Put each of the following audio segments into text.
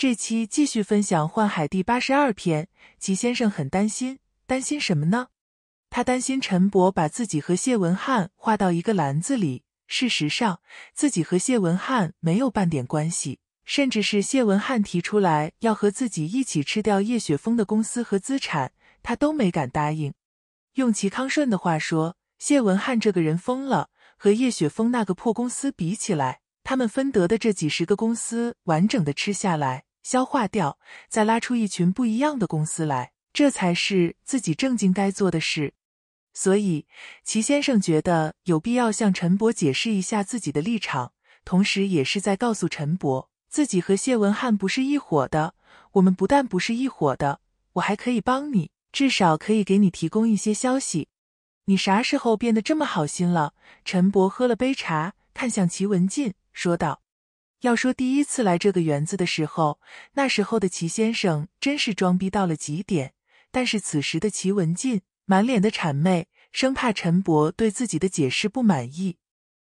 这期继续分享《幻海》第八十二篇。齐先生很担心，担心什么呢？他担心陈伯把自己和谢文翰划到一个篮子里。事实上，自己和谢文翰没有半点关系，甚至是谢文翰提出来要和自己一起吃掉叶雪峰的公司和资产，他都没敢答应。用齐康顺的话说，谢文翰这个人疯了。和叶雪峰那个破公司比起来，他们分得的这几十个公司完整的吃下来。消化掉，再拉出一群不一样的公司来，这才是自己正经该做的事。所以，齐先生觉得有必要向陈博解释一下自己的立场，同时也是在告诉陈博，自己和谢文汉不是一伙的。我们不但不是一伙的，我还可以帮你，至少可以给你提供一些消息。你啥时候变得这么好心了？陈博喝了杯茶，看向齐文进，说道。要说第一次来这个园子的时候，那时候的齐先生真是装逼到了极点。但是此时的齐文进满脸的谄媚，生怕陈伯对自己的解释不满意。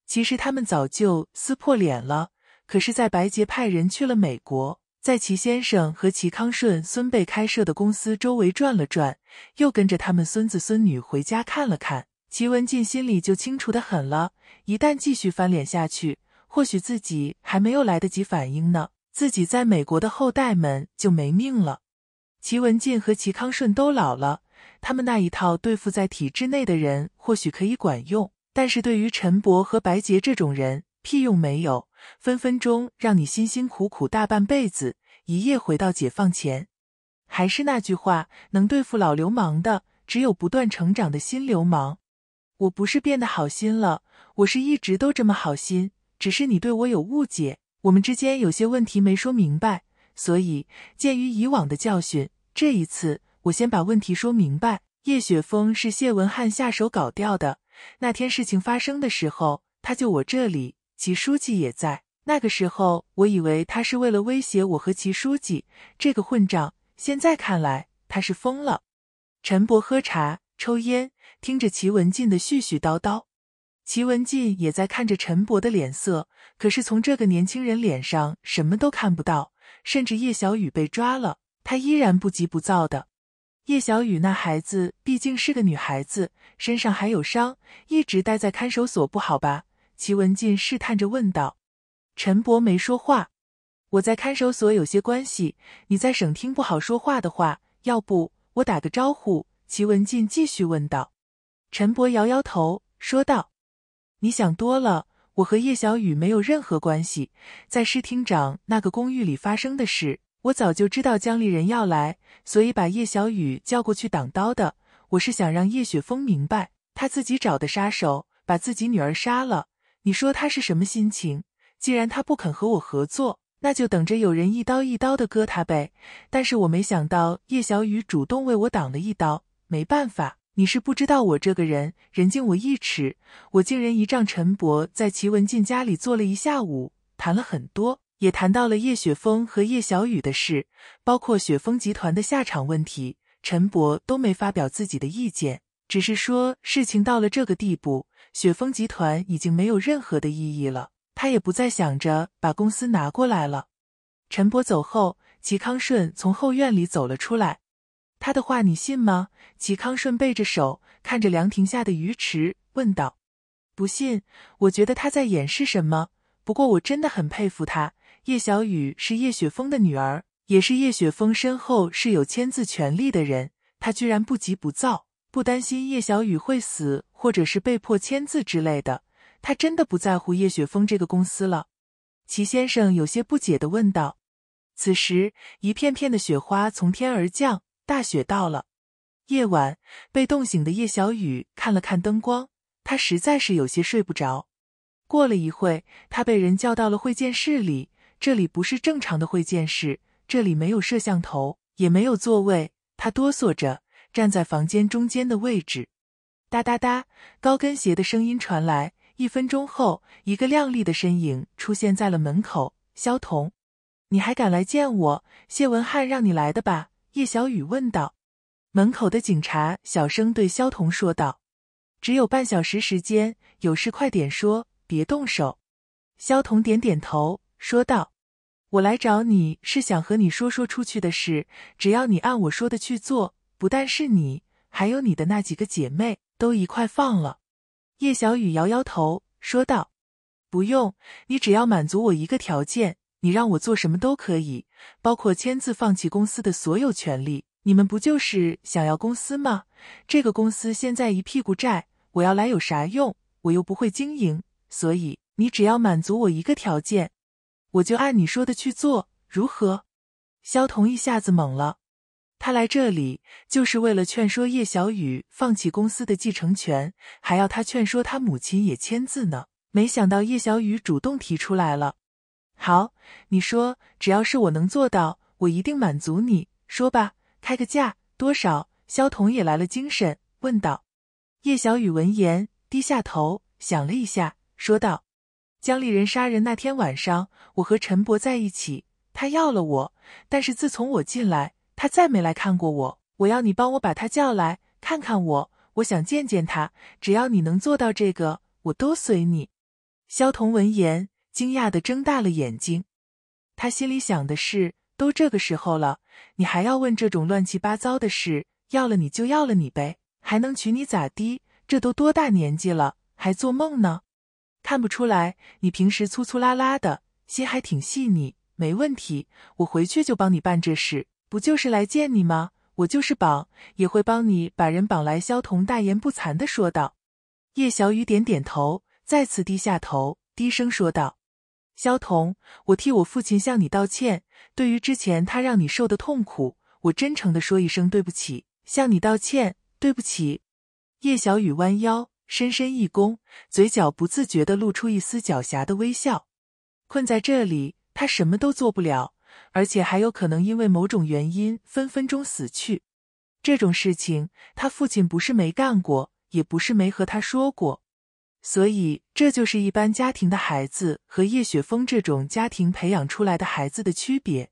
其实他们早就撕破脸了，可是，在白洁派人去了美国，在齐先生和齐康顺孙辈开设的公司周围转了转，又跟着他们孙子孙女回家看了看，齐文进心里就清楚的很了。一旦继续翻脸下去，或许自己还没有来得及反应呢，自己在美国的后代们就没命了。齐文进和齐康顺都老了，他们那一套对付在体制内的人或许可以管用，但是对于陈伯和白洁这种人屁用没有，分分钟让你辛辛苦苦大半辈子一夜回到解放前。还是那句话，能对付老流氓的只有不断成长的新流氓。我不是变得好心了，我是一直都这么好心。只是你对我有误解，我们之间有些问题没说明白，所以鉴于以往的教训，这一次我先把问题说明白。叶雪峰是谢文翰下手搞掉的。那天事情发生的时候，他就我这里，齐书记也在。那个时候，我以为他是为了威胁我和齐书记。这个混账，现在看来他是疯了。陈伯喝茶抽烟，听着齐文进的絮絮叨叨。齐文静也在看着陈博的脸色，可是从这个年轻人脸上什么都看不到。甚至叶小雨被抓了，他依然不急不躁的。叶小雨那孩子毕竟是个女孩子，身上还有伤，一直待在看守所不好吧？齐文静试探着问道。陈博没说话。我在看守所有些关系，你在省厅不好说话的话，要不我打个招呼？齐文静继续问道。陈博摇摇头，说道。你想多了，我和叶小雨没有任何关系。在师厅长那个公寓里发生的事，我早就知道江丽人要来，所以把叶小雨叫过去挡刀的。我是想让叶雪峰明白，他自己找的杀手把自己女儿杀了，你说他是什么心情？既然他不肯和我合作，那就等着有人一刀一刀的割他呗。但是我没想到叶小雨主动为我挡了一刀，没办法。你是不知道我这个人，人敬我一尺，我竟然一丈。陈伯在齐文静家里坐了一下午，谈了很多，也谈到了叶雪峰和叶小雨的事，包括雪峰集团的下场问题。陈伯都没发表自己的意见，只是说事情到了这个地步，雪峰集团已经没有任何的意义了，他也不再想着把公司拿过来了。陈伯走后，齐康顺从后院里走了出来。他的话你信吗？齐康顺背着手，看着凉亭下的鱼池，问道：“不信，我觉得他在掩饰什么。不过我真的很佩服他。叶小雨是叶雪峰的女儿，也是叶雪峰身后是有签字权利的人。他居然不急不躁，不担心叶小雨会死，或者是被迫签字之类的。他真的不在乎叶雪峰这个公司了。”齐先生有些不解的问道。此时，一片片的雪花从天而降。大雪到了，夜晚被冻醒的叶小雨看了看灯光，他实在是有些睡不着。过了一会，他被人叫到了会见室里。这里不是正常的会见室，这里没有摄像头，也没有座位。他哆嗦着站在房间中间的位置。哒哒哒，高跟鞋的声音传来。一分钟后，一个靓丽的身影出现在了门口。萧童，你还敢来见我？谢文翰让你来的吧？叶小雨问道：“门口的警察小声对萧童说道，只有半小时时间，有事快点说，别动手。”萧童点点头说道：“我来找你是想和你说说出去的事，只要你按我说的去做，不但是你，还有你的那几个姐妹都一块放了。”叶小雨摇摇头说道：“不用，你只要满足我一个条件。”你让我做什么都可以，包括签字放弃公司的所有权利。你们不就是想要公司吗？这个公司现在一屁股债，我要来有啥用？我又不会经营，所以你只要满足我一个条件，我就按你说的去做，如何？肖童一下子懵了，他来这里就是为了劝说叶小雨放弃公司的继承权，还要他劝说他母亲也签字呢。没想到叶小雨主动提出来了。好，你说只要是我能做到，我一定满足你。说吧，开个价，多少？肖童也来了精神，问道。叶小雨闻言，低下头想了一下，说道：“江丽人杀人那天晚上，我和陈博在一起，他要了我。但是自从我进来，他再没来看过我。我要你帮我把他叫来，看看我，我想见见他。只要你能做到这个，我都随你。”肖童闻言。惊讶的睁大了眼睛，他心里想的是：都这个时候了，你还要问这种乱七八糟的事？要了你就要了你呗，还能娶你咋的？这都多大年纪了，还做梦呢？看不出来，你平时粗粗拉拉的，心还挺细腻，没问题。我回去就帮你办这事，不就是来见你吗？我就是绑，也会帮你把人绑来。萧童大言不惭地说道。叶小雨点点头，再次低下头，低声说道。萧童，我替我父亲向你道歉，对于之前他让你受的痛苦，我真诚的说一声对不起，向你道歉，对不起。叶小雨弯腰，深深一躬，嘴角不自觉的露出一丝狡黠的微笑。困在这里，他什么都做不了，而且还有可能因为某种原因分分钟死去。这种事情，他父亲不是没干过，也不是没和他说过。所以，这就是一般家庭的孩子和叶雪峰这种家庭培养出来的孩子的区别。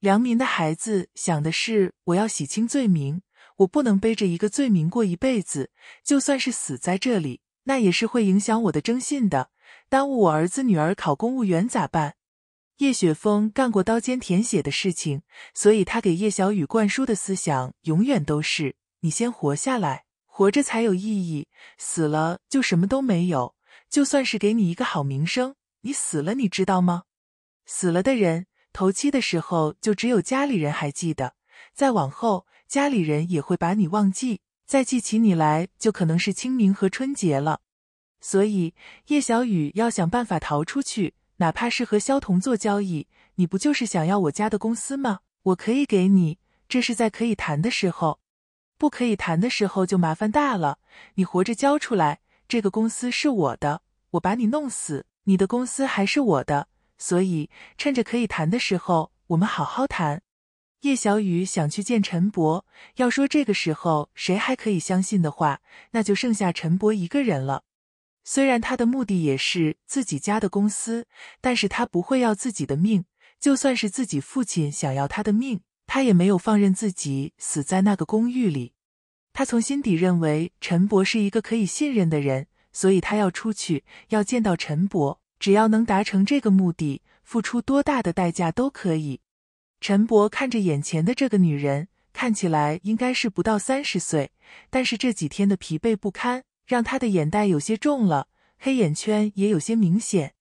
良民的孩子想的是，我要洗清罪名，我不能背着一个罪名过一辈子，就算是死在这里，那也是会影响我的征信的，耽误我儿子女儿考公务员咋办？叶雪峰干过刀尖舔血的事情，所以他给叶小雨灌输的思想永远都是，你先活下来。活着才有意义，死了就什么都没有。就算是给你一个好名声，你死了，你知道吗？死了的人，头七的时候就只有家里人还记得，再往后，家里人也会把你忘记。再记起你来，就可能是清明和春节了。所以，叶小雨要想办法逃出去，哪怕是和萧童做交易，你不就是想要我家的公司吗？我可以给你，这是在可以谈的时候。不可以谈的时候就麻烦大了。你活着交出来，这个公司是我的，我把你弄死，你的公司还是我的。所以趁着可以谈的时候，我们好好谈。叶小雨想去见陈博。要说这个时候谁还可以相信的话，那就剩下陈博一个人了。虽然他的目的也是自己家的公司，但是他不会要自己的命。就算是自己父亲想要他的命，他也没有放任自己死在那个公寓里。他从心底认为陈伯是一个可以信任的人，所以他要出去，要见到陈伯。只要能达成这个目的，付出多大的代价都可以。陈伯看着眼前的这个女人，看起来应该是不到三十岁，但是这几天的疲惫不堪，让他的眼袋有些重了，黑眼圈也有些明显。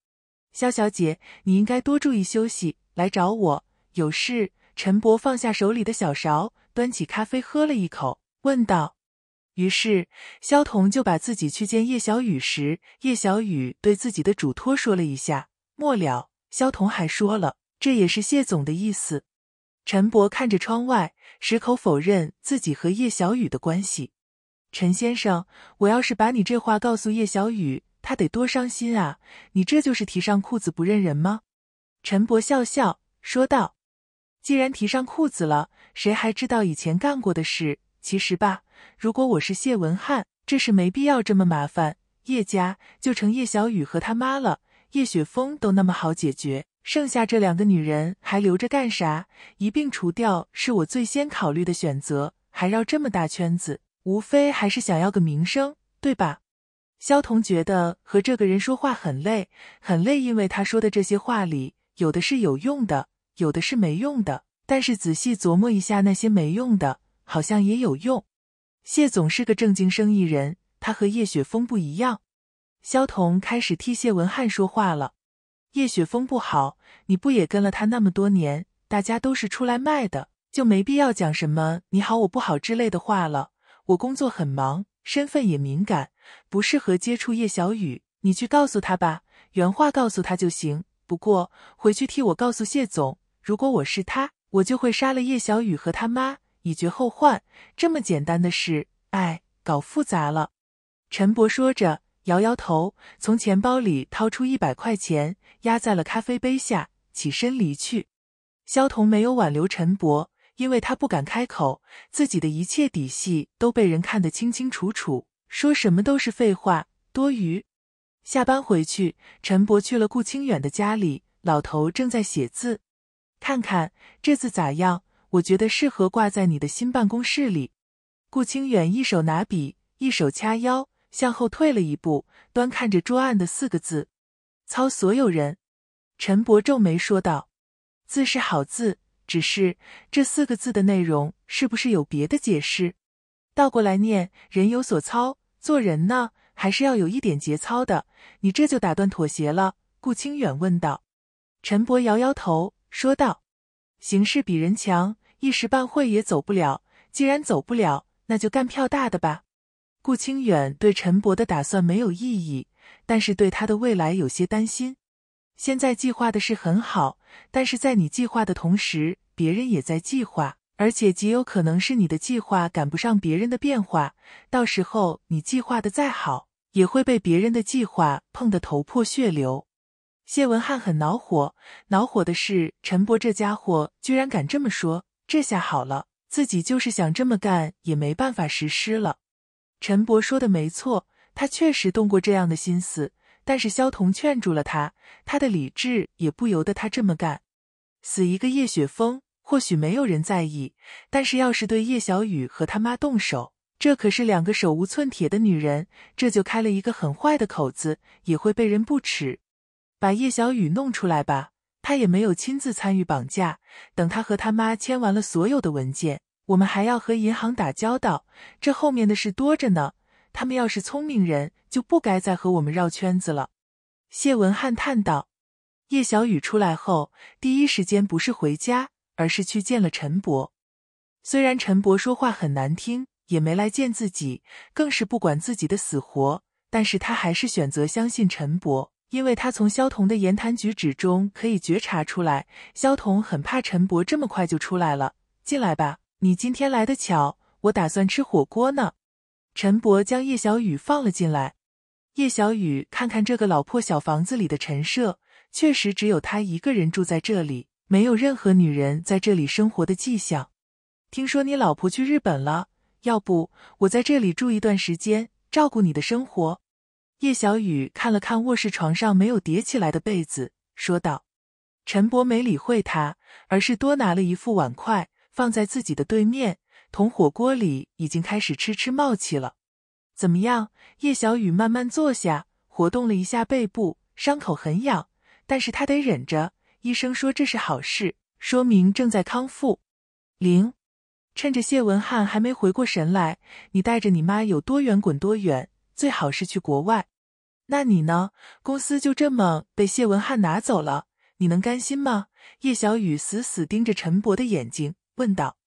肖小姐，你应该多注意休息。来找我，有事。陈伯放下手里的小勺，端起咖啡喝了一口。问道。于是萧童就把自己去见叶小雨时，叶小雨对自己的嘱托说了一下。末了，萧童还说了，这也是谢总的意思。陈博看着窗外，矢口否认自己和叶小雨的关系。陈先生，我要是把你这话告诉叶小雨，他得多伤心啊！你这就是提上裤子不认人吗？陈博笑笑说道：“既然提上裤子了，谁还知道以前干过的事？”其实吧，如果我是谢文翰，这事没必要这么麻烦。叶家就成叶小雨和他妈了，叶雪峰都那么好解决，剩下这两个女人还留着干啥？一并除掉是我最先考虑的选择。还绕这么大圈子，无非还是想要个名声，对吧？萧彤觉得和这个人说话很累，很累，因为他说的这些话里，有的是有用的，有的是没用的。但是仔细琢磨一下那些没用的。好像也有用。谢总是个正经生意人，他和叶雪峰不一样。萧彤开始替谢文翰说话了。叶雪峰不好，你不也跟了他那么多年？大家都是出来卖的，就没必要讲什么“你好我不好”之类的话了。我工作很忙，身份也敏感，不适合接触叶小雨。你去告诉他吧，原话告诉他就行。不过回去替我告诉谢总，如果我是他，我就会杀了叶小雨和他妈。以绝后患，这么简单的事，哎，搞复杂了。陈伯说着，摇摇头，从钱包里掏出一百块钱，压在了咖啡杯下，起身离去。肖童没有挽留陈伯，因为他不敢开口，自己的一切底细都被人看得清清楚楚，说什么都是废话，多余。下班回去，陈伯去了顾清远的家里，老头正在写字，看看这字咋样。我觉得适合挂在你的新办公室里。顾清远一手拿笔，一手掐腰，向后退了一步，端看着桌案的四个字：“操所有人。”陈博皱眉说道：“字是好字，只是这四个字的内容是不是有别的解释？倒过来念，人有所操，做人呢还是要有一点节操的。你这就打断妥协了。”顾清远问道。陈博摇摇头说道：“形势比人强。”一时半会也走不了，既然走不了，那就干票大的吧。顾清远对陈伯的打算没有异议，但是对他的未来有些担心。现在计划的是很好，但是在你计划的同时，别人也在计划，而且极有可能是你的计划赶不上别人的变化。到时候你计划的再好，也会被别人的计划碰得头破血流。谢文翰很恼火，恼火的是陈伯这家伙居然敢这么说。这下好了，自己就是想这么干，也没办法实施了。陈伯说的没错，他确实动过这样的心思，但是萧童劝住了他，他的理智也不由得他这么干。死一个叶雪峰，或许没有人在意，但是要是对叶小雨和他妈动手，这可是两个手无寸铁的女人，这就开了一个很坏的口子，也会被人不耻。把叶小雨弄出来吧。他也没有亲自参与绑架。等他和他妈签完了所有的文件，我们还要和银行打交道，这后面的事多着呢。他们要是聪明人，就不该再和我们绕圈子了。”谢文汉叹道。叶小雨出来后，第一时间不是回家，而是去见了陈伯。虽然陈伯说话很难听，也没来见自己，更是不管自己的死活，但是他还是选择相信陈伯。因为他从萧童的言谈举止中可以觉察出来，萧童很怕陈博这么快就出来了。进来吧，你今天来的巧，我打算吃火锅呢。陈博将叶小雨放了进来。叶小雨看看这个老破小房子里的陈设，确实只有他一个人住在这里，没有任何女人在这里生活的迹象。听说你老婆去日本了，要不我在这里住一段时间，照顾你的生活。叶小雨看了看卧室床上没有叠起来的被子，说道：“陈伯没理会他，而是多拿了一副碗筷放在自己的对面。同火锅里已经开始吃吃冒气了。怎么样？”叶小雨慢慢坐下，活动了一下背部，伤口很痒，但是他得忍着。医生说这是好事，说明正在康复。零，趁着谢文翰还没回过神来，你带着你妈有多远滚多远，最好是去国外。那你呢？公司就这么被谢文汉拿走了，你能甘心吗？叶小雨死死盯着陈博的眼睛问道：“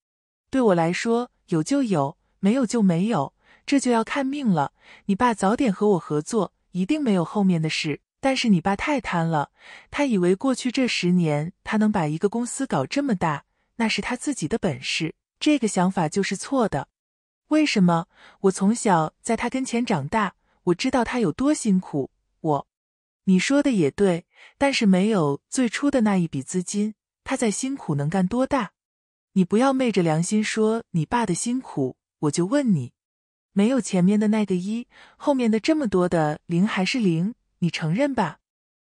对我来说，有就有，没有就没有，这就要看命了。你爸早点和我合作，一定没有后面的事。但是你爸太贪了，他以为过去这十年他能把一个公司搞这么大，那是他自己的本事，这个想法就是错的。为什么？我从小在他跟前长大。”我知道他有多辛苦，我，你说的也对，但是没有最初的那一笔资金，他在辛苦能干多大？你不要昧着良心说你爸的辛苦，我就问你，没有前面的那个一，后面的这么多的零还是零？你承认吧？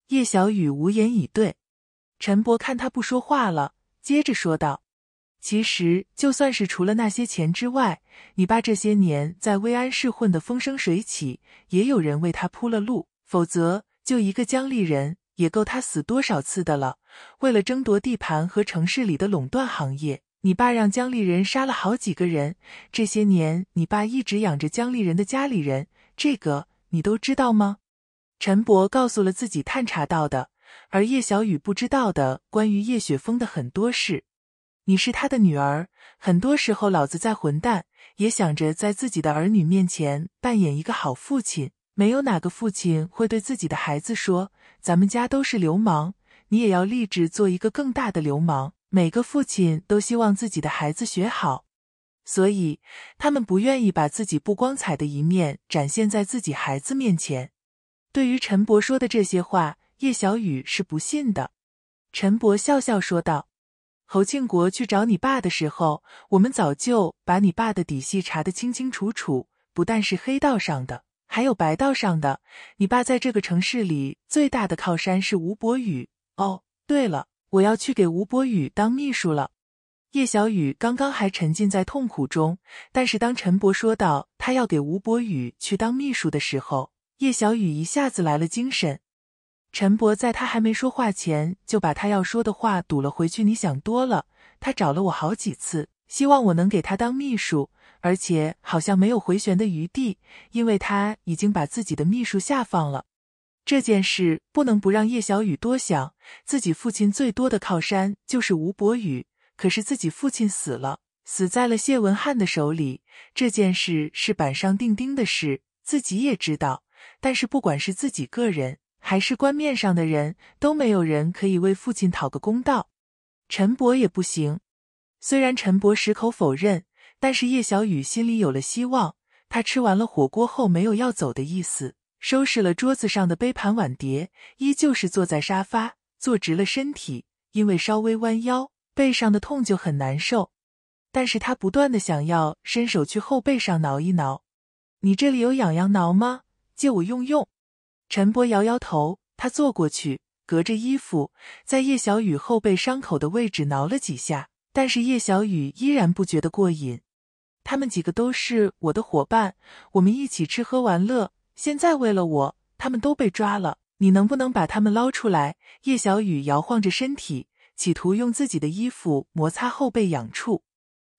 叶小雨无言以对。陈博看他不说话了，接着说道。其实，就算是除了那些钱之外，你爸这些年在威安市混得风生水起，也有人为他铺了路。否则，就一个江立人，也够他死多少次的了。为了争夺地盘和城市里的垄断行业，你爸让江立人杀了好几个人。这些年，你爸一直养着江立人的家里人，这个你都知道吗？陈博告诉了自己探查到的，而叶小雨不知道的关于叶雪峰的很多事。你是他的女儿，很多时候老子再混蛋，也想着在自己的儿女面前扮演一个好父亲。没有哪个父亲会对自己的孩子说：“咱们家都是流氓，你也要立志做一个更大的流氓。”每个父亲都希望自己的孩子学好，所以他们不愿意把自己不光彩的一面展现在自己孩子面前。对于陈博说的这些话，叶小雨是不信的。陈博笑笑说道。侯庆国去找你爸的时候，我们早就把你爸的底细查得清清楚楚，不但是黑道上的，还有白道上的。你爸在这个城市里最大的靠山是吴博宇。哦，对了，我要去给吴博宇当秘书了。叶小雨刚刚还沉浸在痛苦中，但是当陈博说到他要给吴博宇去当秘书的时候，叶小雨一下子来了精神。陈伯在他还没说话前，就把他要说的话堵了回去。你想多了，他找了我好几次，希望我能给他当秘书，而且好像没有回旋的余地，因为他已经把自己的秘书下放了。这件事不能不让叶小雨多想，自己父亲最多的靠山就是吴伯宇，可是自己父亲死了，死在了谢文翰的手里，这件事是板上钉钉的事，自己也知道。但是不管是自己个人，还是官面上的人都没有人可以为父亲讨个公道，陈伯也不行。虽然陈伯矢口否认，但是叶小雨心里有了希望。他吃完了火锅后没有要走的意思，收拾了桌子上的杯盘碗碟，依旧是坐在沙发，坐直了身体，因为稍微弯腰背上的痛就很难受。但是他不断的想要伸手去后背上挠一挠，你这里有痒痒挠吗？借我用用。陈波摇摇头，他坐过去，隔着衣服，在叶小雨后背伤口的位置挠了几下，但是叶小雨依然不觉得过瘾。他们几个都是我的伙伴，我们一起吃喝玩乐。现在为了我，他们都被抓了，你能不能把他们捞出来？叶小雨摇晃着身体，企图用自己的衣服摩擦后背痒处。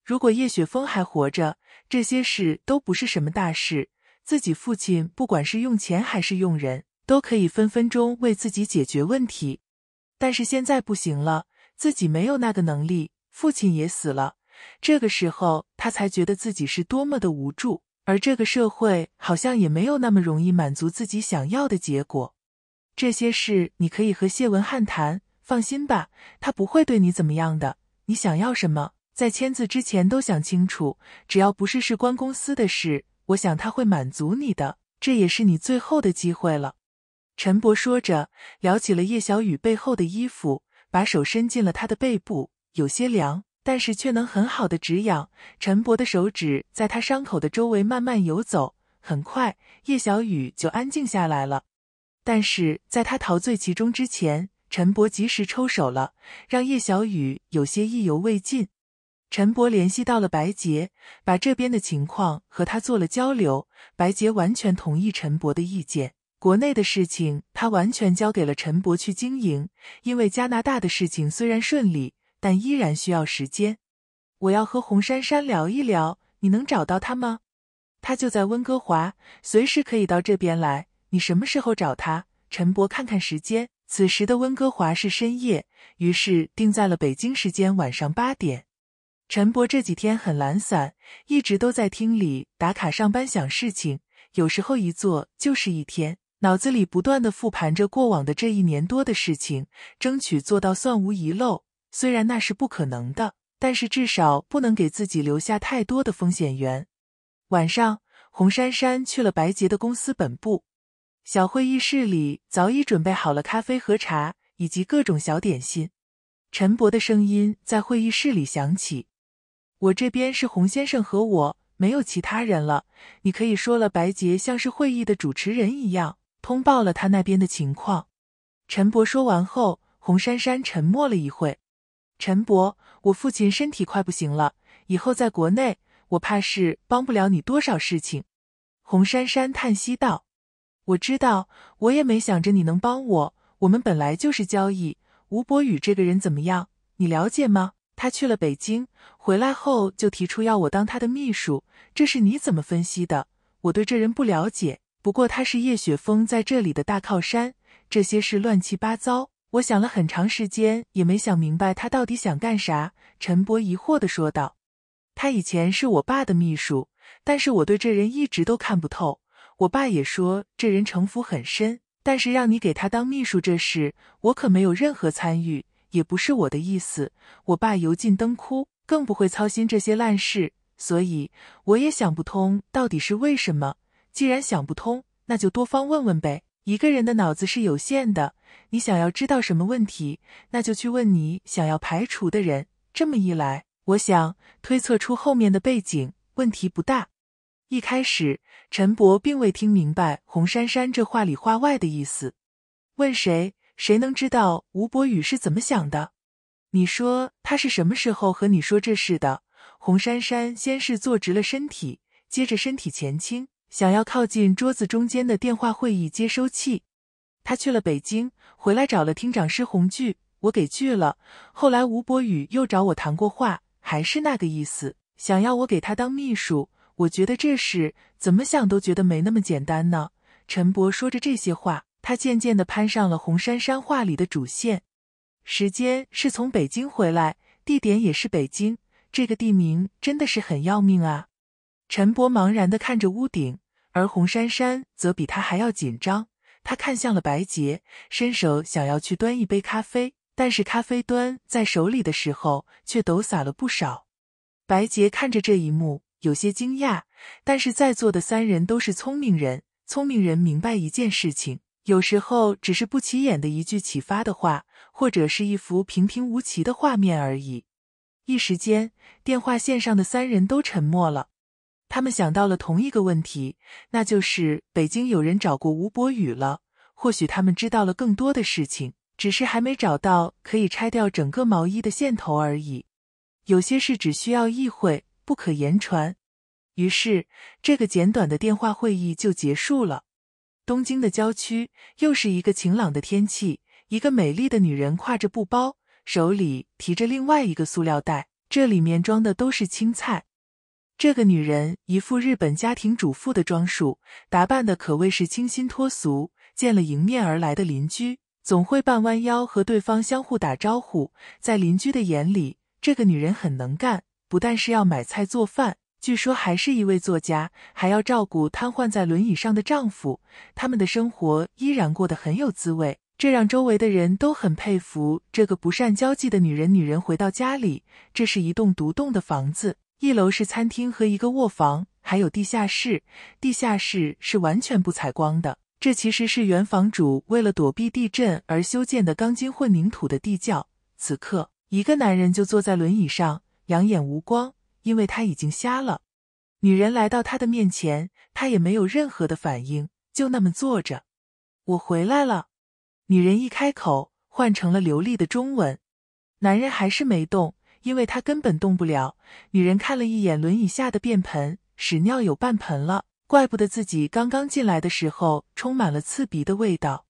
如果叶雪峰还活着，这些事都不是什么大事。自己父亲不管是用钱还是用人，都可以分分钟为自己解决问题，但是现在不行了，自己没有那个能力，父亲也死了，这个时候他才觉得自己是多么的无助，而这个社会好像也没有那么容易满足自己想要的结果。这些事你可以和谢文翰谈，放心吧，他不会对你怎么样的。你想要什么，在签字之前都想清楚，只要不是事关公司的事。我想他会满足你的，这也是你最后的机会了。”陈伯说着，撩起了叶小雨背后的衣服，把手伸进了他的背部，有些凉，但是却能很好的止痒。陈伯的手指在他伤口的周围慢慢游走，很快，叶小雨就安静下来了。但是在他陶醉其中之前，陈伯及时抽手了，让叶小雨有些意犹未尽。陈博联系到了白杰，把这边的情况和他做了交流。白杰完全同意陈博的意见，国内的事情他完全交给了陈博去经营。因为加拿大的事情虽然顺利，但依然需要时间。我要和红珊珊聊一聊，你能找到他吗？他就在温哥华，随时可以到这边来。你什么时候找他？陈博看看时间，此时的温哥华是深夜，于是定在了北京时间晚上八点。陈伯这几天很懒散，一直都在厅里打卡上班想事情，有时候一坐就是一天，脑子里不断的复盘着过往的这一年多的事情，争取做到算无遗漏。虽然那是不可能的，但是至少不能给自己留下太多的风险源。晚上，红珊珊去了白洁的公司本部，小会议室里早已准备好了咖啡和茶，以及各种小点心。陈博的声音在会议室里响起。我这边是洪先生和我，没有其他人了。你可以说了。白洁像是会议的主持人一样，通报了他那边的情况。陈博说完后，洪珊珊沉默了一会。陈博，我父亲身体快不行了，以后在国内，我怕是帮不了你多少事情。洪珊珊叹息道：“我知道，我也没想着你能帮我。我们本来就是交易。吴博宇这个人怎么样？你了解吗？”他去了北京，回来后就提出要我当他的秘书，这是你怎么分析的？我对这人不了解，不过他是叶雪峰在这里的大靠山，这些事乱七八糟。我想了很长时间，也没想明白他到底想干啥。陈博疑惑地说道：“他以前是我爸的秘书，但是我对这人一直都看不透，我爸也说这人城府很深，但是让你给他当秘书这事，我可没有任何参与。”也不是我的意思，我爸油尽灯枯，更不会操心这些烂事，所以我也想不通到底是为什么。既然想不通，那就多方问问呗。一个人的脑子是有限的，你想要知道什么问题，那就去问你想要排除的人。这么一来，我想推测出后面的背景问题不大。一开始，陈伯并未听明白洪珊珊这话里话外的意思，问谁？谁能知道吴伯宇是怎么想的？你说他是什么时候和你说这事的？洪珊珊先是坐直了身体，接着身体前倾，想要靠近桌子中间的电话会议接收器。他去了北京，回来找了厅长施红巨，我给拒了。后来吴伯宇又找我谈过话，还是那个意思，想要我给他当秘书。我觉得这事怎么想都觉得没那么简单呢。陈伯说着这些话。他渐渐的攀上了红珊珊话里的主线，时间是从北京回来，地点也是北京，这个地名真的是很要命啊！陈伯茫然的看着屋顶，而红珊珊则比他还要紧张，他看向了白洁，伸手想要去端一杯咖啡，但是咖啡端在手里的时候却抖洒了不少。白洁看着这一幕，有些惊讶，但是在座的三人都是聪明人，聪明人明白一件事情。有时候只是不起眼的一句启发的话，或者是一幅平平无奇的画面而已。一时间，电话线上的三人都沉默了。他们想到了同一个问题，那就是北京有人找过吴伯宇了。或许他们知道了更多的事情，只是还没找到可以拆掉整个毛衣的线头而已。有些事只需要意会，不可言传。于是，这个简短的电话会议就结束了。东京的郊区，又是一个晴朗的天气。一个美丽的女人挎着布包，手里提着另外一个塑料袋，这里面装的都是青菜。这个女人一副日本家庭主妇的装束，打扮的可谓是清新脱俗。见了迎面而来的邻居，总会半弯腰和对方相互打招呼。在邻居的眼里，这个女人很能干，不但是要买菜做饭。据说还是一位作家，还要照顾瘫痪在轮椅上的丈夫，他们的生活依然过得很有滋味，这让周围的人都很佩服这个不善交际的女人。女人回到家里，这是一栋独栋的房子，一楼是餐厅和一个卧房，还有地下室。地下室是完全不采光的，这其实是原房主为了躲避地震而修建的钢筋混凝土的地窖。此刻，一个男人就坐在轮椅上，两眼无光。因为他已经瞎了，女人来到他的面前，他也没有任何的反应，就那么坐着。我回来了，女人一开口换成了流利的中文，男人还是没动，因为他根本动不了。女人看了一眼轮椅下的便盆，屎尿有半盆了，怪不得自己刚刚进来的时候充满了刺鼻的味道。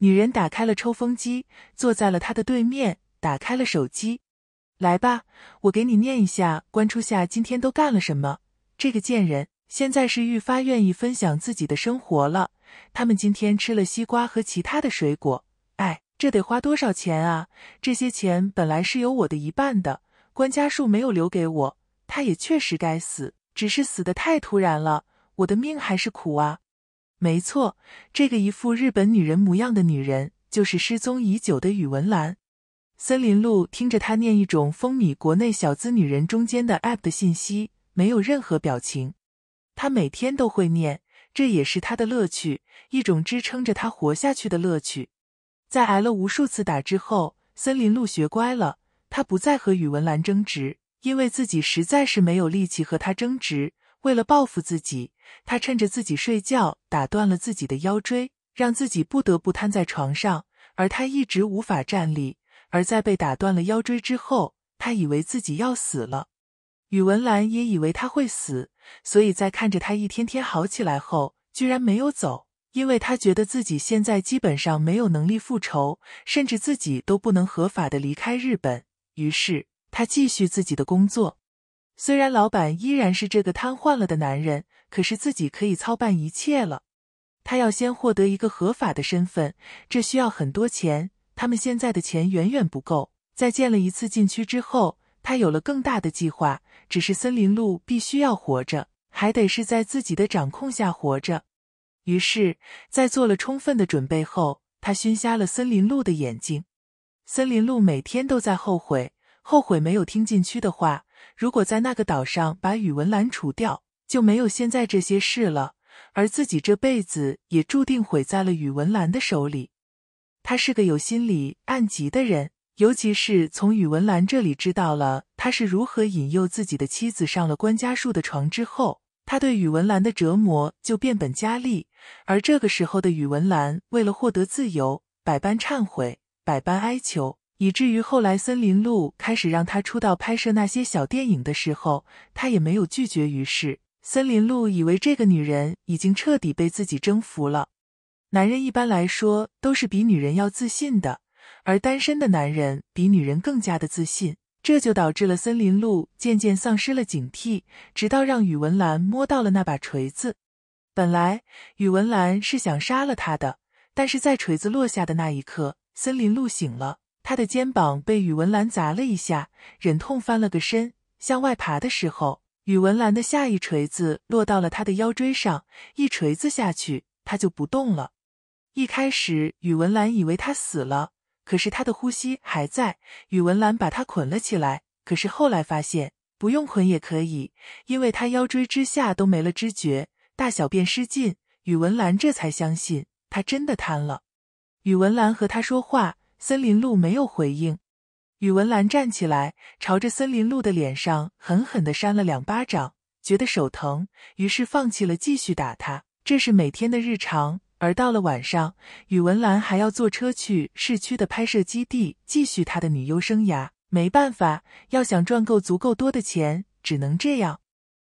女人打开了抽风机，坐在了他的对面，打开了手机。来吧，我给你念一下关初夏今天都干了什么。这个贱人现在是愈发愿意分享自己的生活了。他们今天吃了西瓜和其他的水果。哎，这得花多少钱啊？这些钱本来是有我的一半的，关家树没有留给我，他也确实该死，只是死得太突然了。我的命还是苦啊。没错，这个一副日本女人模样的女人，就是失踪已久的宇文兰。森林鹿听着他念一种风靡国内小资女人中间的 App 的信息，没有任何表情。他每天都会念，这也是他的乐趣，一种支撑着他活下去的乐趣。在挨了无数次打之后，森林鹿学乖了，他不再和宇文兰争执，因为自己实在是没有力气和他争执。为了报复自己，他趁着自己睡觉，打断了自己的腰椎，让自己不得不瘫在床上，而他一直无法站立。而在被打断了腰椎之后，他以为自己要死了。宇文兰也以为他会死，所以在看着他一天天好起来后，居然没有走，因为他觉得自己现在基本上没有能力复仇，甚至自己都不能合法的离开日本。于是他继续自己的工作。虽然老板依然是这个瘫痪了的男人，可是自己可以操办一切了。他要先获得一个合法的身份，这需要很多钱。他们现在的钱远远不够。在建了一次禁区之后，他有了更大的计划。只是森林鹿必须要活着，还得是在自己的掌控下活着。于是，在做了充分的准备后，他熏瞎了森林鹿的眼睛。森林鹿每天都在后悔，后悔没有听禁区的话。如果在那个岛上把宇文兰除掉，就没有现在这些事了。而自己这辈子也注定毁在了宇文兰的手里。他是个有心理暗疾的人，尤其是从宇文兰这里知道了他是如何引诱自己的妻子上了关家树的床之后，他对宇文兰的折磨就变本加厉。而这个时候的宇文兰为了获得自由，百般忏悔，百般哀求，以至于后来森林路开始让他出道拍摄那些小电影的时候，他也没有拒绝。于是，森林路以为这个女人已经彻底被自己征服了。男人一般来说都是比女人要自信的，而单身的男人比女人更加的自信，这就导致了森林鹿渐渐丧失了警惕，直到让宇文兰摸到了那把锤子。本来宇文兰是想杀了他的，但是在锤子落下的那一刻，森林鹿醒了，他的肩膀被宇文兰砸了一下，忍痛翻了个身，向外爬的时候，宇文兰的下一锤子落到了他的腰椎上，一锤子下去，他就不动了。一开始，宇文兰以为他死了，可是他的呼吸还在。宇文兰把他捆了起来，可是后来发现不用捆也可以，因为他腰椎之下都没了知觉，大小便失禁。宇文兰这才相信他真的瘫了。宇文兰和他说话，森林鹿没有回应。宇文兰站起来，朝着森林鹿的脸上狠狠的扇了两巴掌，觉得手疼，于是放弃了继续打他。这是每天的日常。而到了晚上，宇文兰还要坐车去市区的拍摄基地，继续她的女优生涯。没办法，要想赚够足够多的钱，只能这样。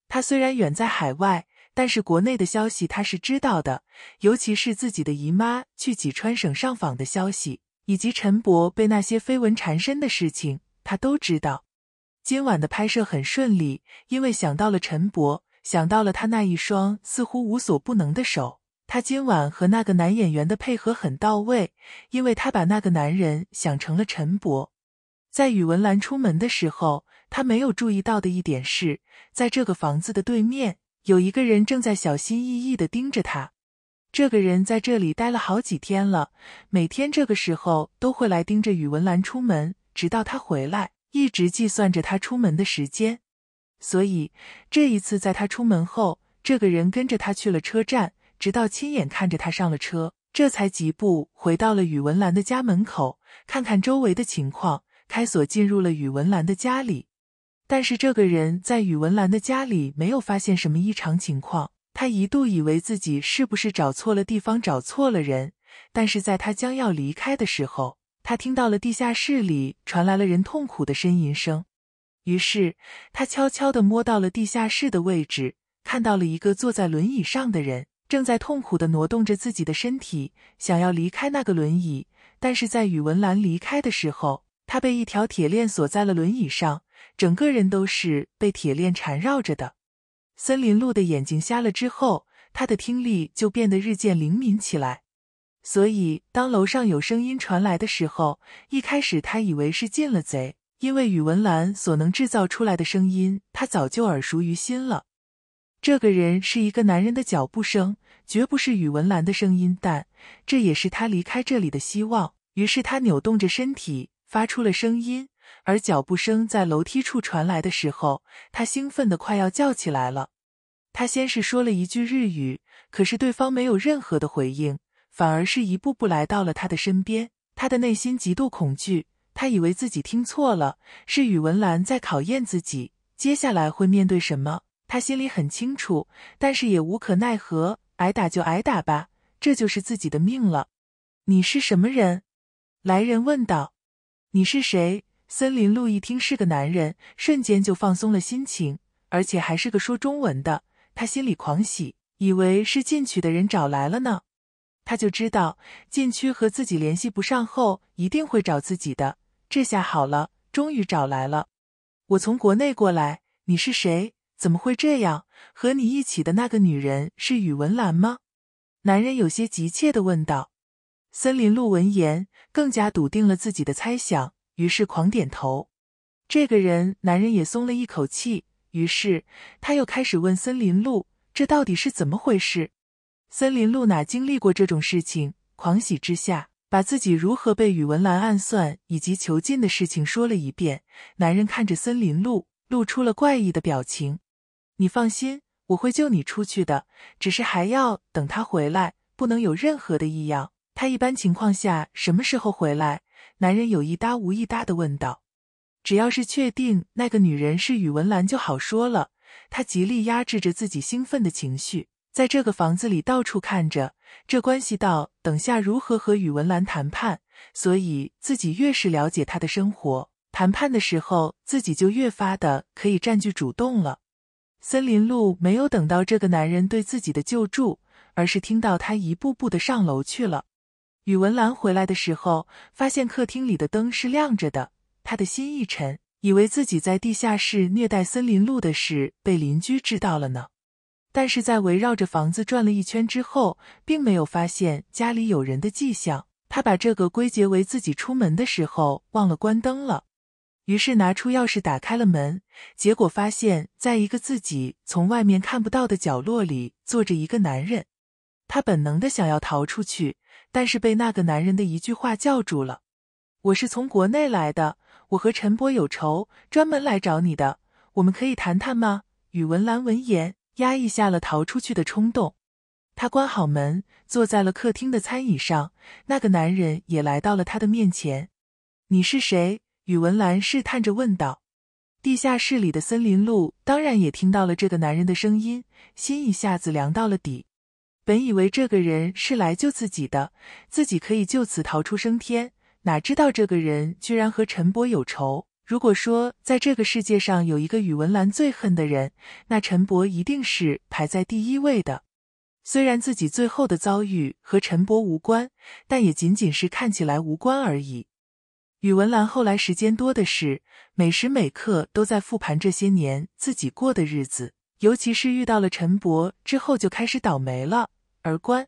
她虽然远在海外，但是国内的消息她是知道的，尤其是自己的姨妈去济川省上访的消息，以及陈博被那些绯闻缠身的事情，她都知道。今晚的拍摄很顺利，因为想到了陈博，想到了他那一双似乎无所不能的手。他今晚和那个男演员的配合很到位，因为他把那个男人想成了陈博。在宇文兰出门的时候，他没有注意到的一点是，在这个房子的对面有一个人正在小心翼翼的盯着他。这个人在这里待了好几天了，每天这个时候都会来盯着宇文兰出门，直到他回来，一直计算着他出门的时间。所以这一次在他出门后，这个人跟着他去了车站。直到亲眼看着他上了车，这才疾步回到了宇文兰的家门口，看看周围的情况，开锁进入了宇文兰的家里。但是这个人在宇文兰的家里没有发现什么异常情况，他一度以为自己是不是找错了地方，找错了人。但是在他将要离开的时候，他听到了地下室里传来了人痛苦的呻吟声，于是他悄悄的摸到了地下室的位置，看到了一个坐在轮椅上的人。正在痛苦的挪动着自己的身体，想要离开那个轮椅，但是在宇文兰离开的时候，他被一条铁链锁在了轮椅上，整个人都是被铁链缠绕着的。森林鹿的眼睛瞎了之后，他的听力就变得日渐灵敏起来，所以当楼上有声音传来的时候，一开始他以为是进了贼，因为宇文兰所能制造出来的声音，他早就耳熟于心了。这个人是一个男人的脚步声，绝不是宇文兰的声音，但这也是他离开这里的希望。于是他扭动着身体，发出了声音。而脚步声在楼梯处传来的时候，他兴奋的快要叫起来了。他先是说了一句日语，可是对方没有任何的回应，反而是一步步来到了他的身边。他的内心极度恐惧，他以为自己听错了，是宇文兰在考验自己。接下来会面对什么？他心里很清楚，但是也无可奈何，挨打就挨打吧，这就是自己的命了。你是什么人？来人问道。你是谁？森林鹿一听是个男人，瞬间就放松了心情，而且还是个说中文的，他心里狂喜，以为是禁区的人找来了呢。他就知道禁区和自己联系不上后，一定会找自己的，这下好了，终于找来了。我从国内过来，你是谁？怎么会这样？和你一起的那个女人是宇文兰吗？男人有些急切的问道。森林鹿闻言，更加笃定了自己的猜想，于是狂点头。这个人，男人也松了一口气。于是他又开始问森林鹿：“这到底是怎么回事？”森林鹿哪经历过这种事情，狂喜之下，把自己如何被宇文兰暗算以及囚禁的事情说了一遍。男人看着森林鹿，露出了怪异的表情。你放心，我会救你出去的。只是还要等他回来，不能有任何的异样。他一般情况下什么时候回来？男人有一搭无一搭的问道。只要是确定那个女人是宇文兰就好说了。他极力压制着自己兴奋的情绪，在这个房子里到处看着，这关系到等下如何和宇文兰谈判。所以自己越是了解她的生活，谈判的时候自己就越发的可以占据主动了。森林鹿没有等到这个男人对自己的救助，而是听到他一步步的上楼去了。宇文兰回来的时候，发现客厅里的灯是亮着的，他的心一沉，以为自己在地下室虐待森林鹿的事被邻居知道了呢。但是在围绕着房子转了一圈之后，并没有发现家里有人的迹象，他把这个归结为自己出门的时候忘了关灯了。于是拿出钥匙打开了门，结果发现，在一个自己从外面看不到的角落里坐着一个男人。他本能的想要逃出去，但是被那个男人的一句话叫住了：“我是从国内来的，我和陈波有仇，专门来找你的。我们可以谈谈吗？”宇文兰闻言，压抑下了逃出去的冲动，他关好门，坐在了客厅的餐椅上。那个男人也来到了他的面前：“你是谁？”宇文兰试探着问道：“地下室里的森林鹿当然也听到了这个男人的声音，心一下子凉到了底。本以为这个人是来救自己的，自己可以就此逃出升天，哪知道这个人居然和陈伯有仇。如果说在这个世界上有一个宇文兰最恨的人，那陈伯一定是排在第一位的。虽然自己最后的遭遇和陈伯无关，但也仅仅是看起来无关而已。”宇文兰后来时间多的是，每时每刻都在复盘这些年自己过的日子，尤其是遇到了陈博之后，就开始倒霉了。而关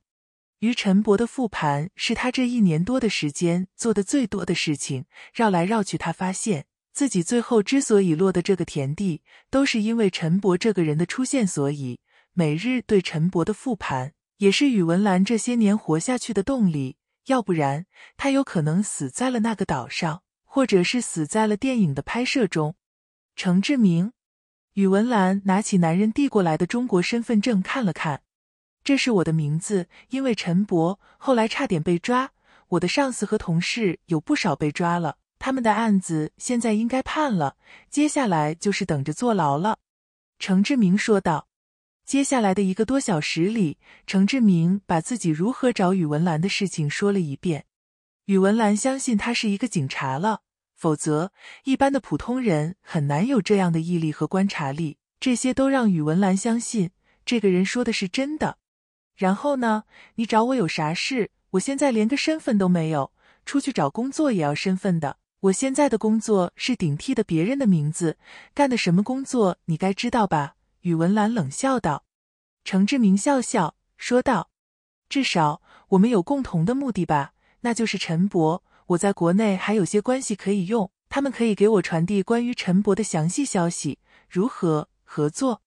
于陈博的复盘，是他这一年多的时间做的最多的事情。绕来绕去，他发现自己最后之所以落得这个田地，都是因为陈博这个人的出现。所以，每日对陈博的复盘，也是宇文兰这些年活下去的动力。要不然，他有可能死在了那个岛上，或者是死在了电影的拍摄中。程志明、宇文兰拿起男人递过来的中国身份证看了看，这是我的名字。因为陈博后来差点被抓，我的上司和同事有不少被抓了，他们的案子现在应该判了，接下来就是等着坐牢了。程志明说道。接下来的一个多小时里，程志明把自己如何找宇文兰的事情说了一遍。宇文兰相信他是一个警察了，否则一般的普通人很难有这样的毅力和观察力。这些都让宇文兰相信这个人说的是真的。然后呢？你找我有啥事？我现在连个身份都没有，出去找工作也要身份的。我现在的工作是顶替的别人的名字，干的什么工作你该知道吧？宇文兰冷笑道：“程志明笑笑说道，至少我们有共同的目的吧？那就是陈博。我在国内还有些关系可以用，他们可以给我传递关于陈博的详细消息。如何合作？”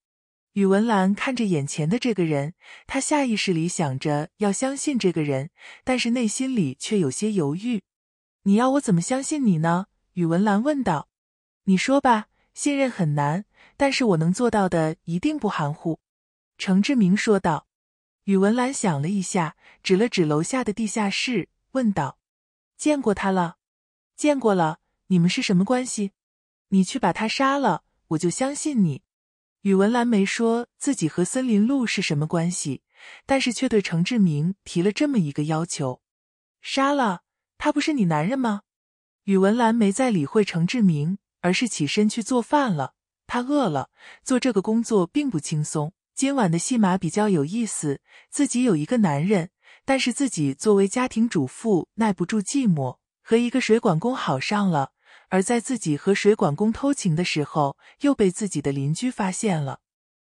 宇文兰看着眼前的这个人，他下意识里想着要相信这个人，但是内心里却有些犹豫。“你要我怎么相信你呢？”宇文兰问道，“你说吧。”信任很难，但是我能做到的一定不含糊。”程志明说道。宇文兰想了一下，指了指楼下的地下室，问道：“见过他了？见过了。你们是什么关系？你去把他杀了，我就相信你。”宇文兰没说自己和森林鹿是什么关系，但是却对程志明提了这么一个要求：“杀了他不是你男人吗？”宇文兰没再理会程志明。而是起身去做饭了。他饿了，做这个工作并不轻松。今晚的戏码比较有意思。自己有一个男人，但是自己作为家庭主妇耐不住寂寞，和一个水管工好上了。而在自己和水管工偷情的时候，又被自己的邻居发现了。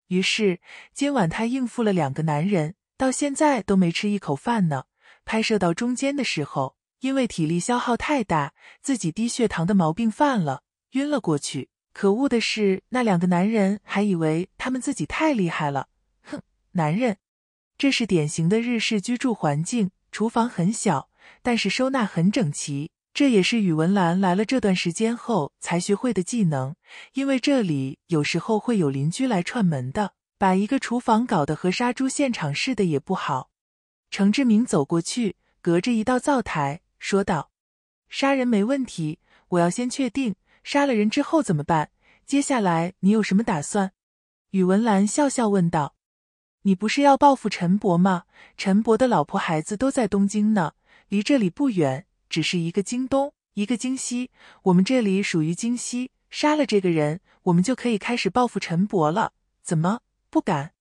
于是今晚他应付了两个男人，到现在都没吃一口饭呢。拍摄到中间的时候，因为体力消耗太大，自己低血糖的毛病犯了。晕了过去。可恶的是，那两个男人还以为他们自己太厉害了。哼，男人，这是典型的日式居住环境，厨房很小，但是收纳很整齐。这也是宇文兰来了这段时间后才学会的技能，因为这里有时候会有邻居来串门的，把一个厨房搞得和杀猪现场似的也不好。程志明走过去，隔着一道灶台说道：“杀人没问题，我要先确定。”杀了人之后怎么办？接下来你有什么打算？宇文兰笑笑问道：“你不是要报复陈伯吗？陈伯的老婆孩子都在东京呢，离这里不远，只是一个京东，一个京西。我们这里属于京西，杀了这个人，我们就可以开始报复陈伯了。怎么不敢？”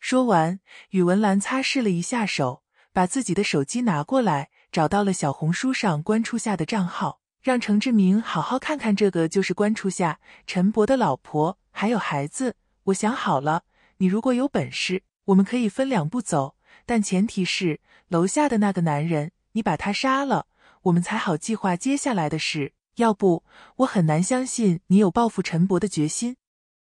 说完，宇文兰擦拭了一下手，把自己的手机拿过来，找到了小红书上关初夏的账号。让程志明好好看看这个，就是关初夏、陈博的老婆，还有孩子。我想好了，你如果有本事，我们可以分两步走，但前提是楼下的那个男人，你把他杀了，我们才好计划接下来的事。要不，我很难相信你有报复陈博的决心。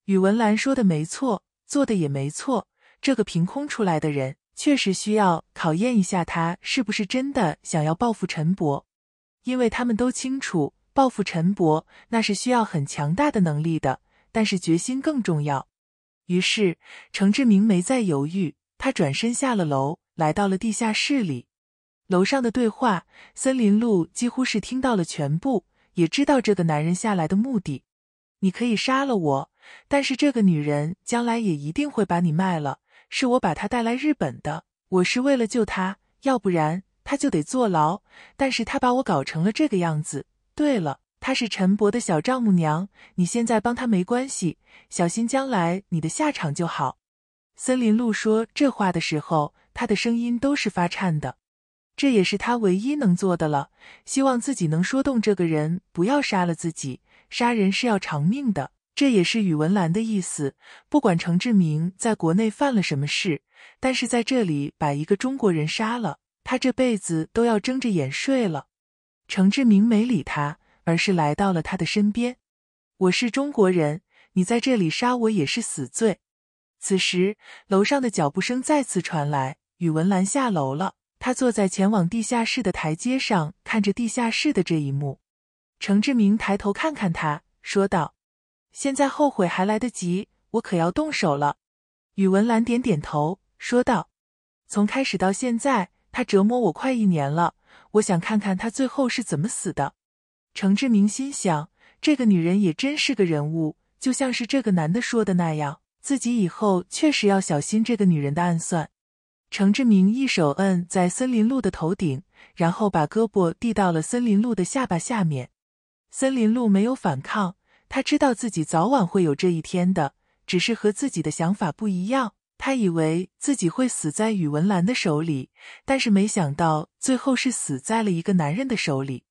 宇文兰说的没错，做的也没错。这个凭空出来的人，确实需要考验一下他是不是真的想要报复陈博。因为他们都清楚，报复陈伯那是需要很强大的能力的，但是决心更重要。于是，程志明没再犹豫，他转身下了楼，来到了地下室里。楼上的对话，森林路几乎是听到了全部，也知道这个男人下来的目的。你可以杀了我，但是这个女人将来也一定会把你卖了。是我把她带来日本的，我是为了救她，要不然。他就得坐牢，但是他把我搞成了这个样子。对了，他是陈伯的小丈母娘，你现在帮他没关系，小心将来你的下场就好。森林鹿说这话的时候，他的声音都是发颤的，这也是他唯一能做的了。希望自己能说动这个人，不要杀了自己，杀人是要偿命的。这也是宇文兰的意思。不管程志明在国内犯了什么事，但是在这里把一个中国人杀了。他这辈子都要睁着眼睡了。程志明没理他，而是来到了他的身边。我是中国人，你在这里杀我也是死罪。此时，楼上的脚步声再次传来，宇文兰下楼了。他坐在前往地下室的台阶上，看着地下室的这一幕。程志明抬头看看他，说道：“现在后悔还来得及，我可要动手了。”宇文兰点点头，说道：“从开始到现在。”他折磨我快一年了，我想看看他最后是怎么死的。程志明心想，这个女人也真是个人物，就像是这个男的说的那样，自己以后确实要小心这个女人的暗算。程志明一手摁在森林鹿的头顶，然后把胳膊递到了森林鹿的下巴下面。森林鹿没有反抗，他知道自己早晚会有这一天的，只是和自己的想法不一样。他以为自己会死在宇文兰的手里，但是没想到最后是死在了一个男人的手里。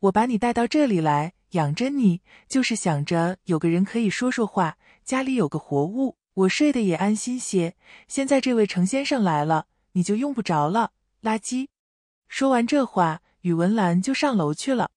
我把你带到这里来养着你，就是想着有个人可以说说话，家里有个活物，我睡得也安心些。现在这位程先生来了，你就用不着了，垃圾。说完这话，宇文兰就上楼去了。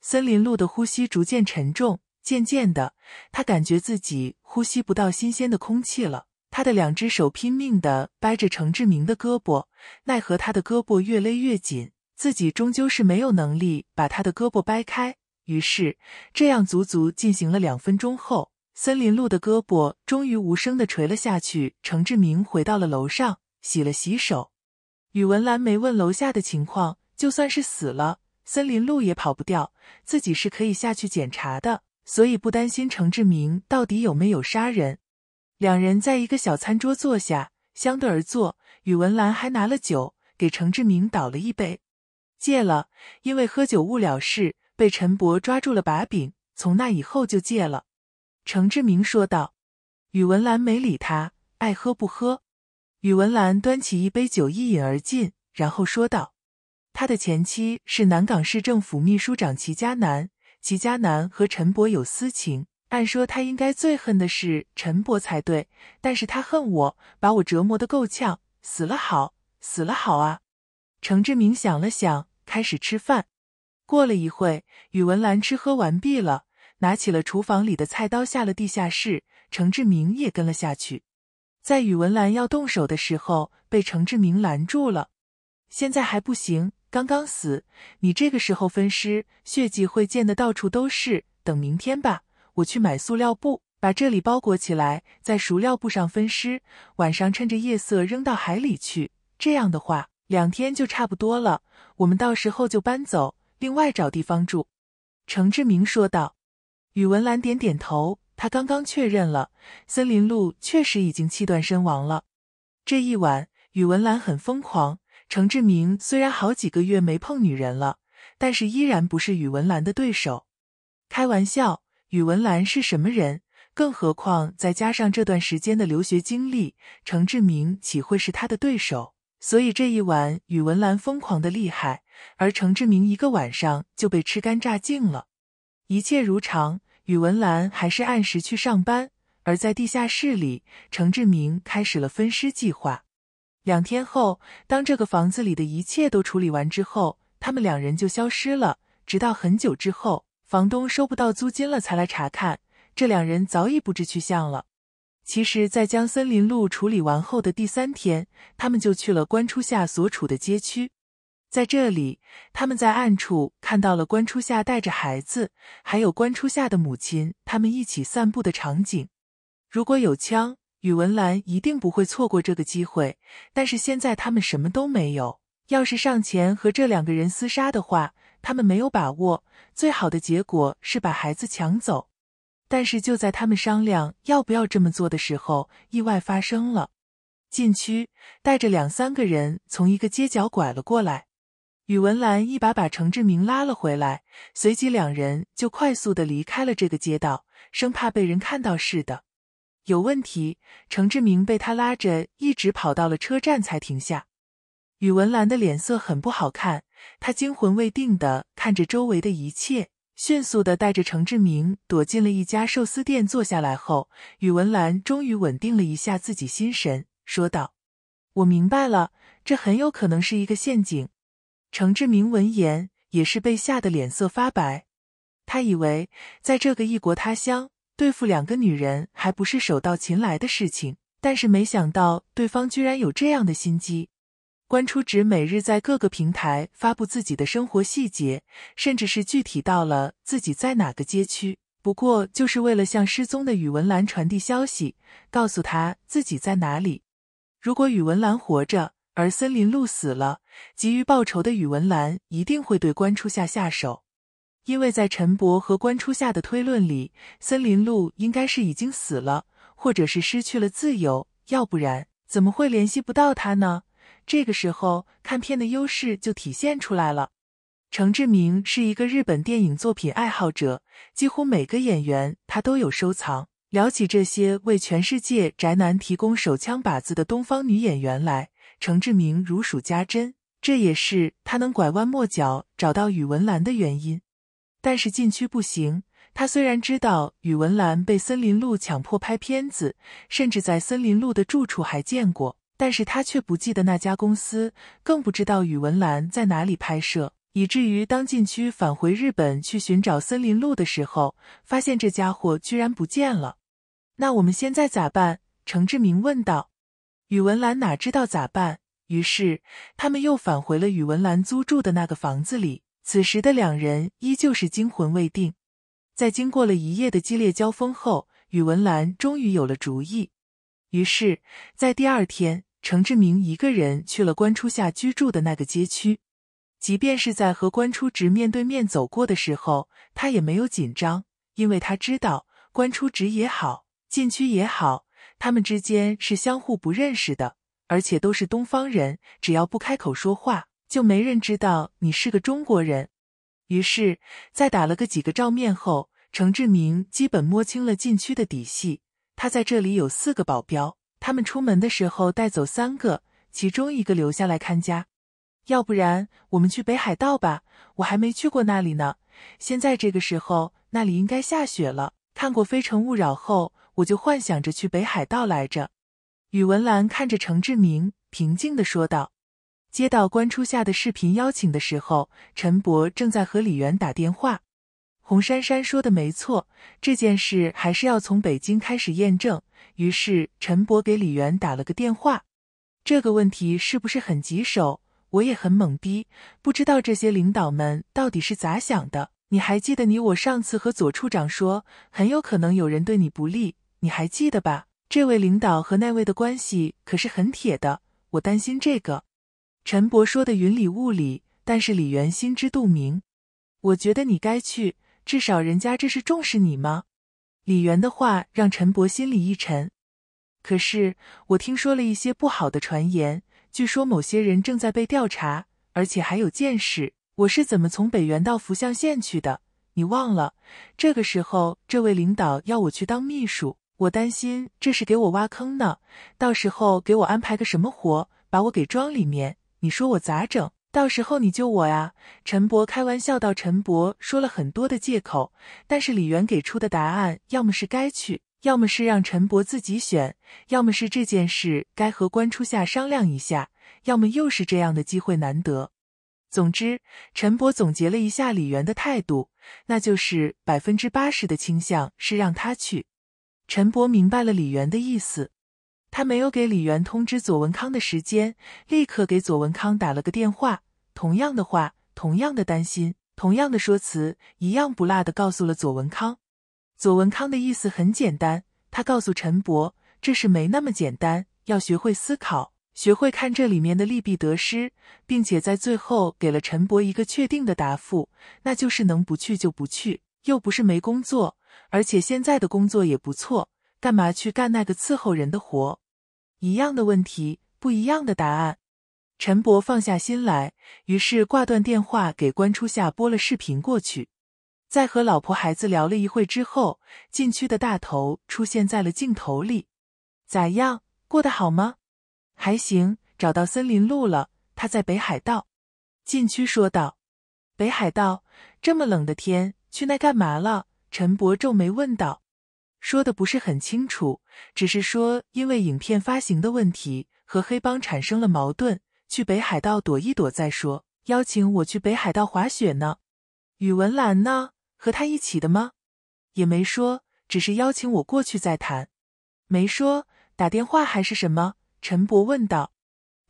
森林鹿的呼吸逐渐沉重，渐渐的，他感觉自己呼吸不到新鲜的空气了。他的两只手拼命的掰着程志明的胳膊，奈何他的胳膊越勒越紧，自己终究是没有能力把他的胳膊掰开。于是，这样足足进行了两分钟后，森林鹿的胳膊终于无声的垂了下去。程志明回到了楼上，洗了洗手。宇文兰没问楼下的情况，就算是死了，森林鹿也跑不掉，自己是可以下去检查的，所以不担心程志明到底有没有杀人。两人在一个小餐桌坐下，相对而坐。宇文兰还拿了酒给程志明倒了一杯，戒了，因为喝酒误了事，被陈伯抓住了把柄，从那以后就戒了。程志明说道。宇文兰没理他，爱喝不喝。宇文兰端起一杯酒一饮而尽，然后说道：“他的前妻是南港市政府秘书长齐家南，齐家南和陈伯有私情。”按说他应该最恨的是陈伯才对，但是他恨我，把我折磨的够呛，死了好，死了好啊！程志明想了想，开始吃饭。过了一会，宇文兰吃喝完毕了，拿起了厨房里的菜刀，下了地下室。程志明也跟了下去。在宇文兰要动手的时候，被程志明拦住了。现在还不行，刚刚死，你这个时候分尸，血迹会溅的到处都是。等明天吧。我去买塑料布，把这里包裹起来，在熟料布上分尸，晚上趁着夜色扔到海里去。这样的话，两天就差不多了。我们到时候就搬走，另外找地方住。”程志明说道。宇文兰点点头，他刚刚确认了，森林鹿确实已经气断身亡了。这一晚，宇文兰很疯狂。程志明虽然好几个月没碰女人了，但是依然不是宇文兰的对手。开玩笑。宇文兰是什么人？更何况再加上这段时间的留学经历，程志明岂会是他的对手？所以这一晚，宇文兰疯狂的厉害，而程志明一个晚上就被吃干榨净了。一切如常，宇文兰还是按时去上班，而在地下室里，程志明开始了分尸计划。两天后，当这个房子里的一切都处理完之后，他们两人就消失了，直到很久之后。房东收不到租金了，才来查看。这两人早已不知去向了。其实，在将森林路处理完后的第三天，他们就去了关初夏所处的街区。在这里，他们在暗处看到了关初夏带着孩子，还有关初夏的母亲，他们一起散步的场景。如果有枪，宇文兰一定不会错过这个机会。但是现在他们什么都没有。要是上前和这两个人厮杀的话，他们没有把握，最好的结果是把孩子抢走。但是就在他们商量要不要这么做的时候，意外发生了。禁区带着两三个人从一个街角拐了过来。宇文兰一把把程志明拉了回来，随即两人就快速的离开了这个街道，生怕被人看到似的。有问题，程志明被他拉着一直跑到了车站才停下。宇文兰的脸色很不好看，她惊魂未定的看着周围的一切，迅速的带着程志明躲进了一家寿司店，坐下来后，宇文兰终于稳定了一下自己心神，说道：“我明白了，这很有可能是一个陷阱。”程志明闻言也是被吓得脸色发白，他以为在这个异国他乡对付两个女人还不是手到擒来的事情，但是没想到对方居然有这样的心机。关初值每日在各个平台发布自己的生活细节，甚至是具体到了自己在哪个街区。不过，就是为了向失踪的宇文兰传递消息，告诉他自己在哪里。如果宇文兰活着，而森林鹿死了，急于报仇的宇文兰一定会对关初夏下手。因为在陈博和关初夏的推论里，森林鹿应该是已经死了，或者是失去了自由，要不然怎么会联系不到他呢？这个时候看片的优势就体现出来了。程志明是一个日本电影作品爱好者，几乎每个演员他都有收藏。聊起这些为全世界宅男提供手枪靶子的东方女演员来，程志明如数家珍。这也是他能拐弯抹角找到宇文兰的原因。但是禁区不行。他虽然知道宇文兰被森林路强迫拍片子，甚至在森林路的住处还见过。但是他却不记得那家公司，更不知道宇文兰在哪里拍摄，以至于当禁区返回日本去寻找森林路的时候，发现这家伙居然不见了。那我们现在咋办？程志明问道。宇文兰哪知道咋办？于是他们又返回了宇文兰租住的那个房子里。此时的两人依旧是惊魂未定。在经过了一夜的激烈交锋后，宇文兰终于有了主意。于是，在第二天。程志明一个人去了关初夏居住的那个街区，即便是在和关初直面对面走过的时候，他也没有紧张，因为他知道关初直也好，禁区也好，他们之间是相互不认识的，而且都是东方人，只要不开口说话，就没人知道你是个中国人。于是，在打了个几个照面后，程志明基本摸清了禁区的底细。他在这里有四个保镖。他们出门的时候带走三个，其中一个留下来看家。要不然，我们去北海道吧，我还没去过那里呢。现在这个时候，那里应该下雪了。看过《非诚勿扰》后，我就幻想着去北海道来着。宇文兰看着程志明，平静的说道：“接到关初夏的视频邀请的时候，陈博正在和李媛打电话。”洪珊珊说的没错，这件事还是要从北京开始验证。于是陈博给李媛打了个电话：“这个问题是不是很棘手？我也很懵逼，不知道这些领导们到底是咋想的。你还记得你我上次和左处长说，很有可能有人对你不利，你还记得吧？这位领导和那位的关系可是很铁的，我担心这个。”陈博说的云里雾里，但是李媛心知肚明。我觉得你该去。至少人家这是重视你吗？李元的话让陈博心里一沉。可是我听说了一些不好的传言，据说某些人正在被调查，而且还有件事，我是怎么从北原到福相县去的？你忘了？这个时候，这位领导要我去当秘书，我担心这是给我挖坑呢，到时候给我安排个什么活，把我给装里面，你说我咋整？到时候你救我呀，陈博开玩笑道。陈博说了很多的借口，但是李元给出的答案，要么是该去，要么是让陈博自己选，要么是这件事该和关初夏商量一下，要么又是这样的机会难得。总之，陈博总结了一下李元的态度，那就是百分之八十的倾向是让他去。陈博明白了李元的意思。他没有给李元通知左文康的时间，立刻给左文康打了个电话，同样的话，同样的担心，同样的说辞，一样不落的告诉了左文康。左文康的意思很简单，他告诉陈博，这事没那么简单，要学会思考，学会看这里面的利弊得失，并且在最后给了陈博一个确定的答复，那就是能不去就不去，又不是没工作，而且现在的工作也不错，干嘛去干那个伺候人的活？一样的问题，不一样的答案。陈博放下心来，于是挂断电话，给关初夏拨了视频过去。在和老婆孩子聊了一会之后，禁区的大头出现在了镜头里。咋样，过得好吗？还行，找到森林路了。他在北海道。禁区说道。北海道，这么冷的天，去那干嘛了？陈博皱眉问道。说的不是很清楚，只是说因为影片发行的问题和黑帮产生了矛盾，去北海道躲一躲再说。邀请我去北海道滑雪呢？宇文兰呢？和他一起的吗？也没说，只是邀请我过去再谈。没说打电话还是什么？陈博问道。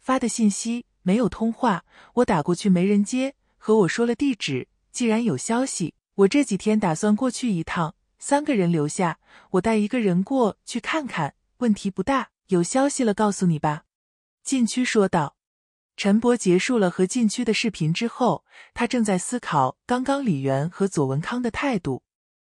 发的信息没有通话，我打过去没人接，和我说了地址。既然有消息，我这几天打算过去一趟。三个人留下，我带一个人过去看看，问题不大。有消息了，告诉你吧。”禁区说道。陈博结束了和禁区的视频之后，他正在思考刚刚李元和左文康的态度。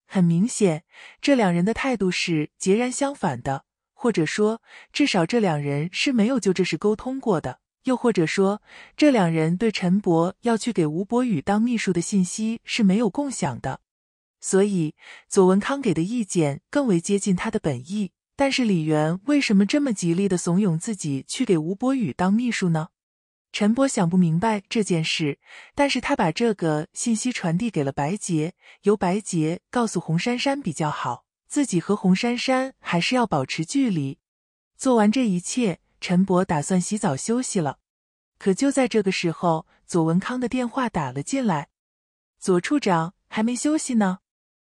很明显，这两人的态度是截然相反的，或者说，至少这两人是没有就这事沟通过的。又或者说，这两人对陈博要去给吴伯宇当秘书的信息是没有共享的。所以左文康给的意见更为接近他的本意，但是李元为什么这么极力的怂恿自己去给吴博宇当秘书呢？陈博想不明白这件事，但是他把这个信息传递给了白洁，由白洁告诉洪珊珊比较好，自己和洪珊珊还是要保持距离。做完这一切，陈博打算洗澡休息了，可就在这个时候，左文康的电话打了进来，左处长还没休息呢。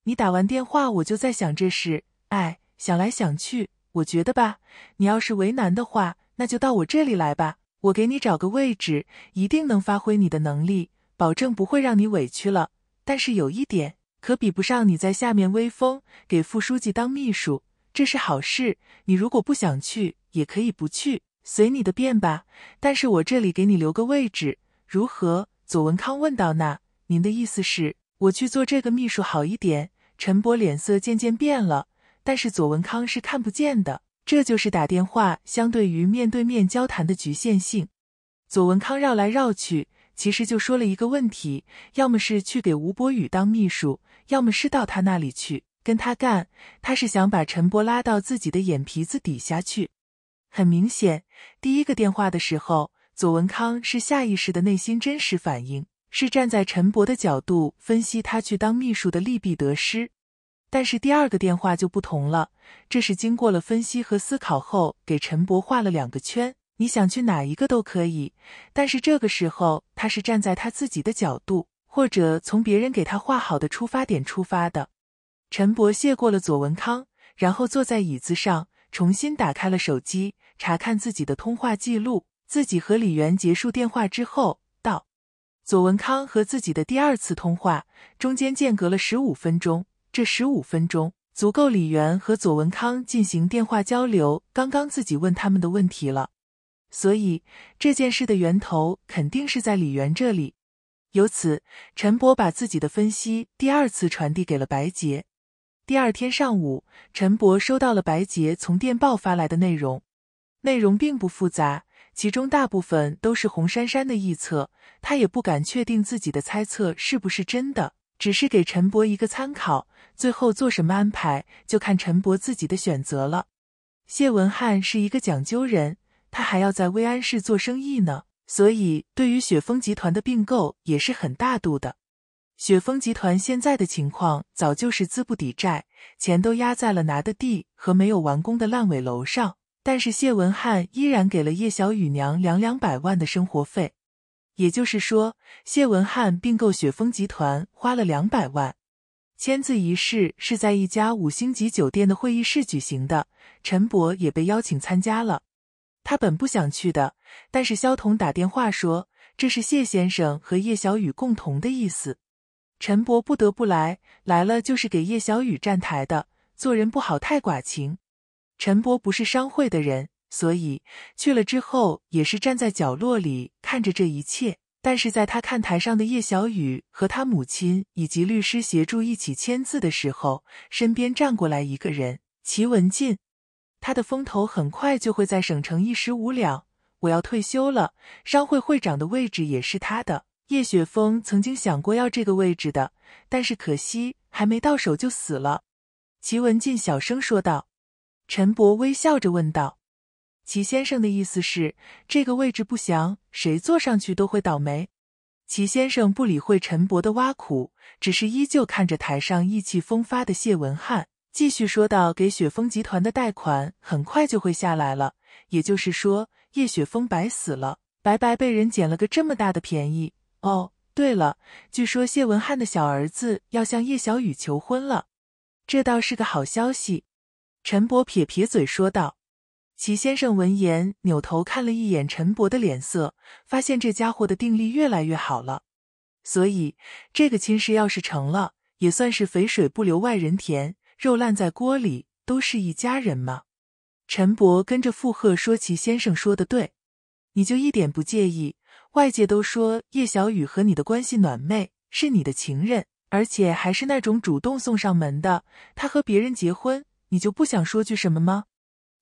你打完电话我就在想这事，哎，想来想去，我觉得吧，你要是为难的话，那就到我这里来吧，我给你找个位置，一定能发挥你的能力，保证不会让你委屈了。但是有一点，可比不上你在下面威风，给副书记当秘书，这是好事。你如果不想去，也可以不去，随你的便吧。但是我这里给你留个位置，如何？左文康问到那，您的意思是，我去做这个秘书好一点？陈博脸色渐渐变了，但是左文康是看不见的。这就是打电话相对于面对面交谈的局限性。左文康绕来绕去，其实就说了一个问题：要么是去给吴伯宇当秘书，要么是到他那里去跟他干。他是想把陈博拉到自己的眼皮子底下去。很明显，第一个电话的时候，左文康是下意识的内心真实反应。是站在陈博的角度分析他去当秘书的利弊得失，但是第二个电话就不同了，这是经过了分析和思考后给陈博画了两个圈，你想去哪一个都可以。但是这个时候他是站在他自己的角度，或者从别人给他画好的出发点出发的。陈博谢过了左文康，然后坐在椅子上重新打开了手机，查看自己的通话记录。自己和李元结束电话之后。左文康和自己的第二次通话中间间隔了十五分钟，这十五分钟足够李元和左文康进行电话交流。刚刚自己问他们的问题了，所以这件事的源头肯定是在李元这里。由此，陈博把自己的分析第二次传递给了白洁。第二天上午，陈博收到了白洁从电报发来的内容，内容并不复杂。其中大部分都是洪珊珊的臆测，她也不敢确定自己的猜测是不是真的，只是给陈博一个参考。最后做什么安排，就看陈博自己的选择了。谢文翰是一个讲究人，他还要在威安市做生意呢，所以对于雪峰集团的并购也是很大度的。雪峰集团现在的情况早就是资不抵债，钱都压在了拿的地和没有完工的烂尾楼上。但是谢文翰依然给了叶小雨娘两两百万的生活费，也就是说，谢文翰并购雪峰集团花了两百万。签字仪式是在一家五星级酒店的会议室举行的，陈伯也被邀请参加了。他本不想去的，但是肖彤打电话说，这是谢先生和叶小雨共同的意思，陈伯不得不来。来了就是给叶小雨站台的，做人不好太寡情。陈伯不是商会的人，所以去了之后也是站在角落里看着这一切。但是在他看台上的叶小雨和他母亲以及律师协助一起签字的时候，身边站过来一个人，齐文进。他的风头很快就会在省城一时无两。我要退休了，商会会长的位置也是他的。叶雪峰曾经想过要这个位置的，但是可惜还没到手就死了。齐文进小声说道。陈伯微笑着问道：“齐先生的意思是，这个位置不祥，谁坐上去都会倒霉。”齐先生不理会陈伯的挖苦，只是依旧看着台上意气风发的谢文汉，继续说道：“给雪峰集团的贷款很快就会下来了，也就是说，叶雪峰白死了，白白被人捡了个这么大的便宜。”哦，对了，据说谢文汉的小儿子要向叶小雨求婚了，这倒是个好消息。陈伯撇撇嘴说道：“齐先生闻言，扭头看了一眼陈伯的脸色，发现这家伙的定力越来越好了。所以这个亲事要是成了，也算是肥水不流外人田，肉烂在锅里，都是一家人嘛。”陈伯跟着附和说：“齐先生说的对，你就一点不介意？外界都说叶小雨和你的关系暖昧，是你的情人，而且还是那种主动送上门的。他和别人结婚。”你就不想说句什么吗？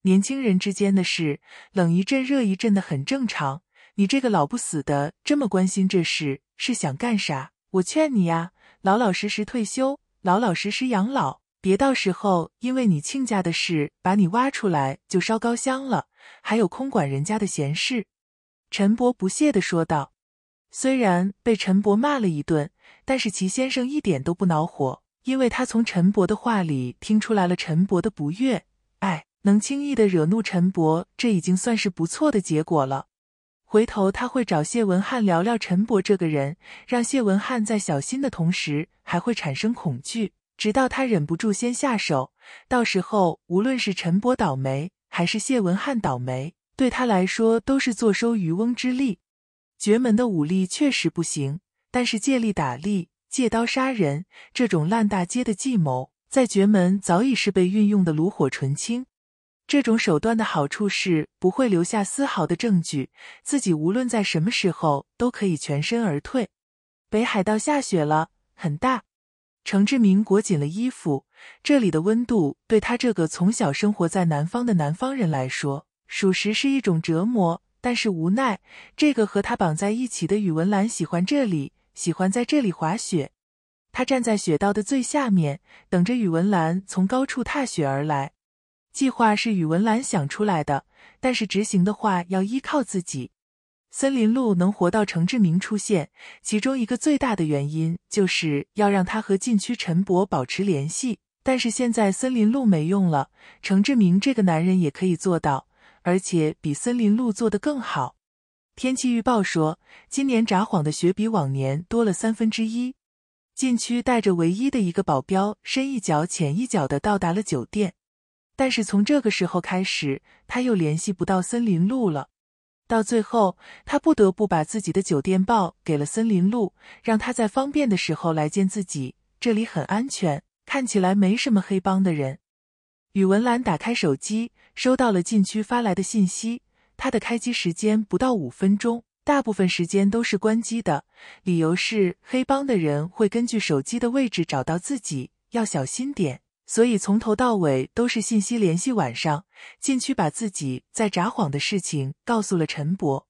年轻人之间的事，冷一阵热一阵的，很正常。你这个老不死的，这么关心这事，是想干啥？我劝你呀，老老实实退休，老老实实养老，别到时候因为你亲家的事把你挖出来就烧高香了，还有空管人家的闲事。”陈伯不屑地说道。虽然被陈伯骂了一顿，但是齐先生一点都不恼火。因为他从陈伯的话里听出来了陈伯的不悦，哎，能轻易的惹怒陈伯，这已经算是不错的结果了。回头他会找谢文汉聊聊陈伯这个人，让谢文汉在小心的同时还会产生恐惧，直到他忍不住先下手。到时候无论是陈伯倒霉还是谢文翰倒霉，对他来说都是坐收渔翁之利。绝门的武力确实不行，但是借力打力。借刀杀人这种烂大街的计谋，在绝门早已是被运用的炉火纯青。这种手段的好处是不会留下丝毫的证据，自己无论在什么时候都可以全身而退。北海道下雪了，很大。程志明裹紧了衣服，这里的温度对他这个从小生活在南方的南方人来说，属实是一种折磨。但是无奈，这个和他绑在一起的宇文兰喜欢这里。喜欢在这里滑雪，他站在雪道的最下面，等着宇文兰从高处踏雪而来。计划是宇文兰想出来的，但是执行的话要依靠自己。森林路能活到程志明出现，其中一个最大的原因就是要让他和禁区陈伯保持联系。但是现在森林路没用了，程志明这个男人也可以做到，而且比森林路做的更好。天气预报说，今年札幌的雪比往年多了三分之一。禁区带着唯一的一个保镖，深一脚浅一脚的到达了酒店。但是从这个时候开始，他又联系不到森林路了。到最后，他不得不把自己的酒店报给了森林路，让他在方便的时候来见自己。这里很安全，看起来没什么黑帮的人。宇文兰打开手机，收到了禁区发来的信息。他的开机时间不到五分钟，大部分时间都是关机的。理由是黑帮的人会根据手机的位置找到自己，要小心点。所以从头到尾都是信息联系。晚上，禁区把自己在札幌的事情告诉了陈博。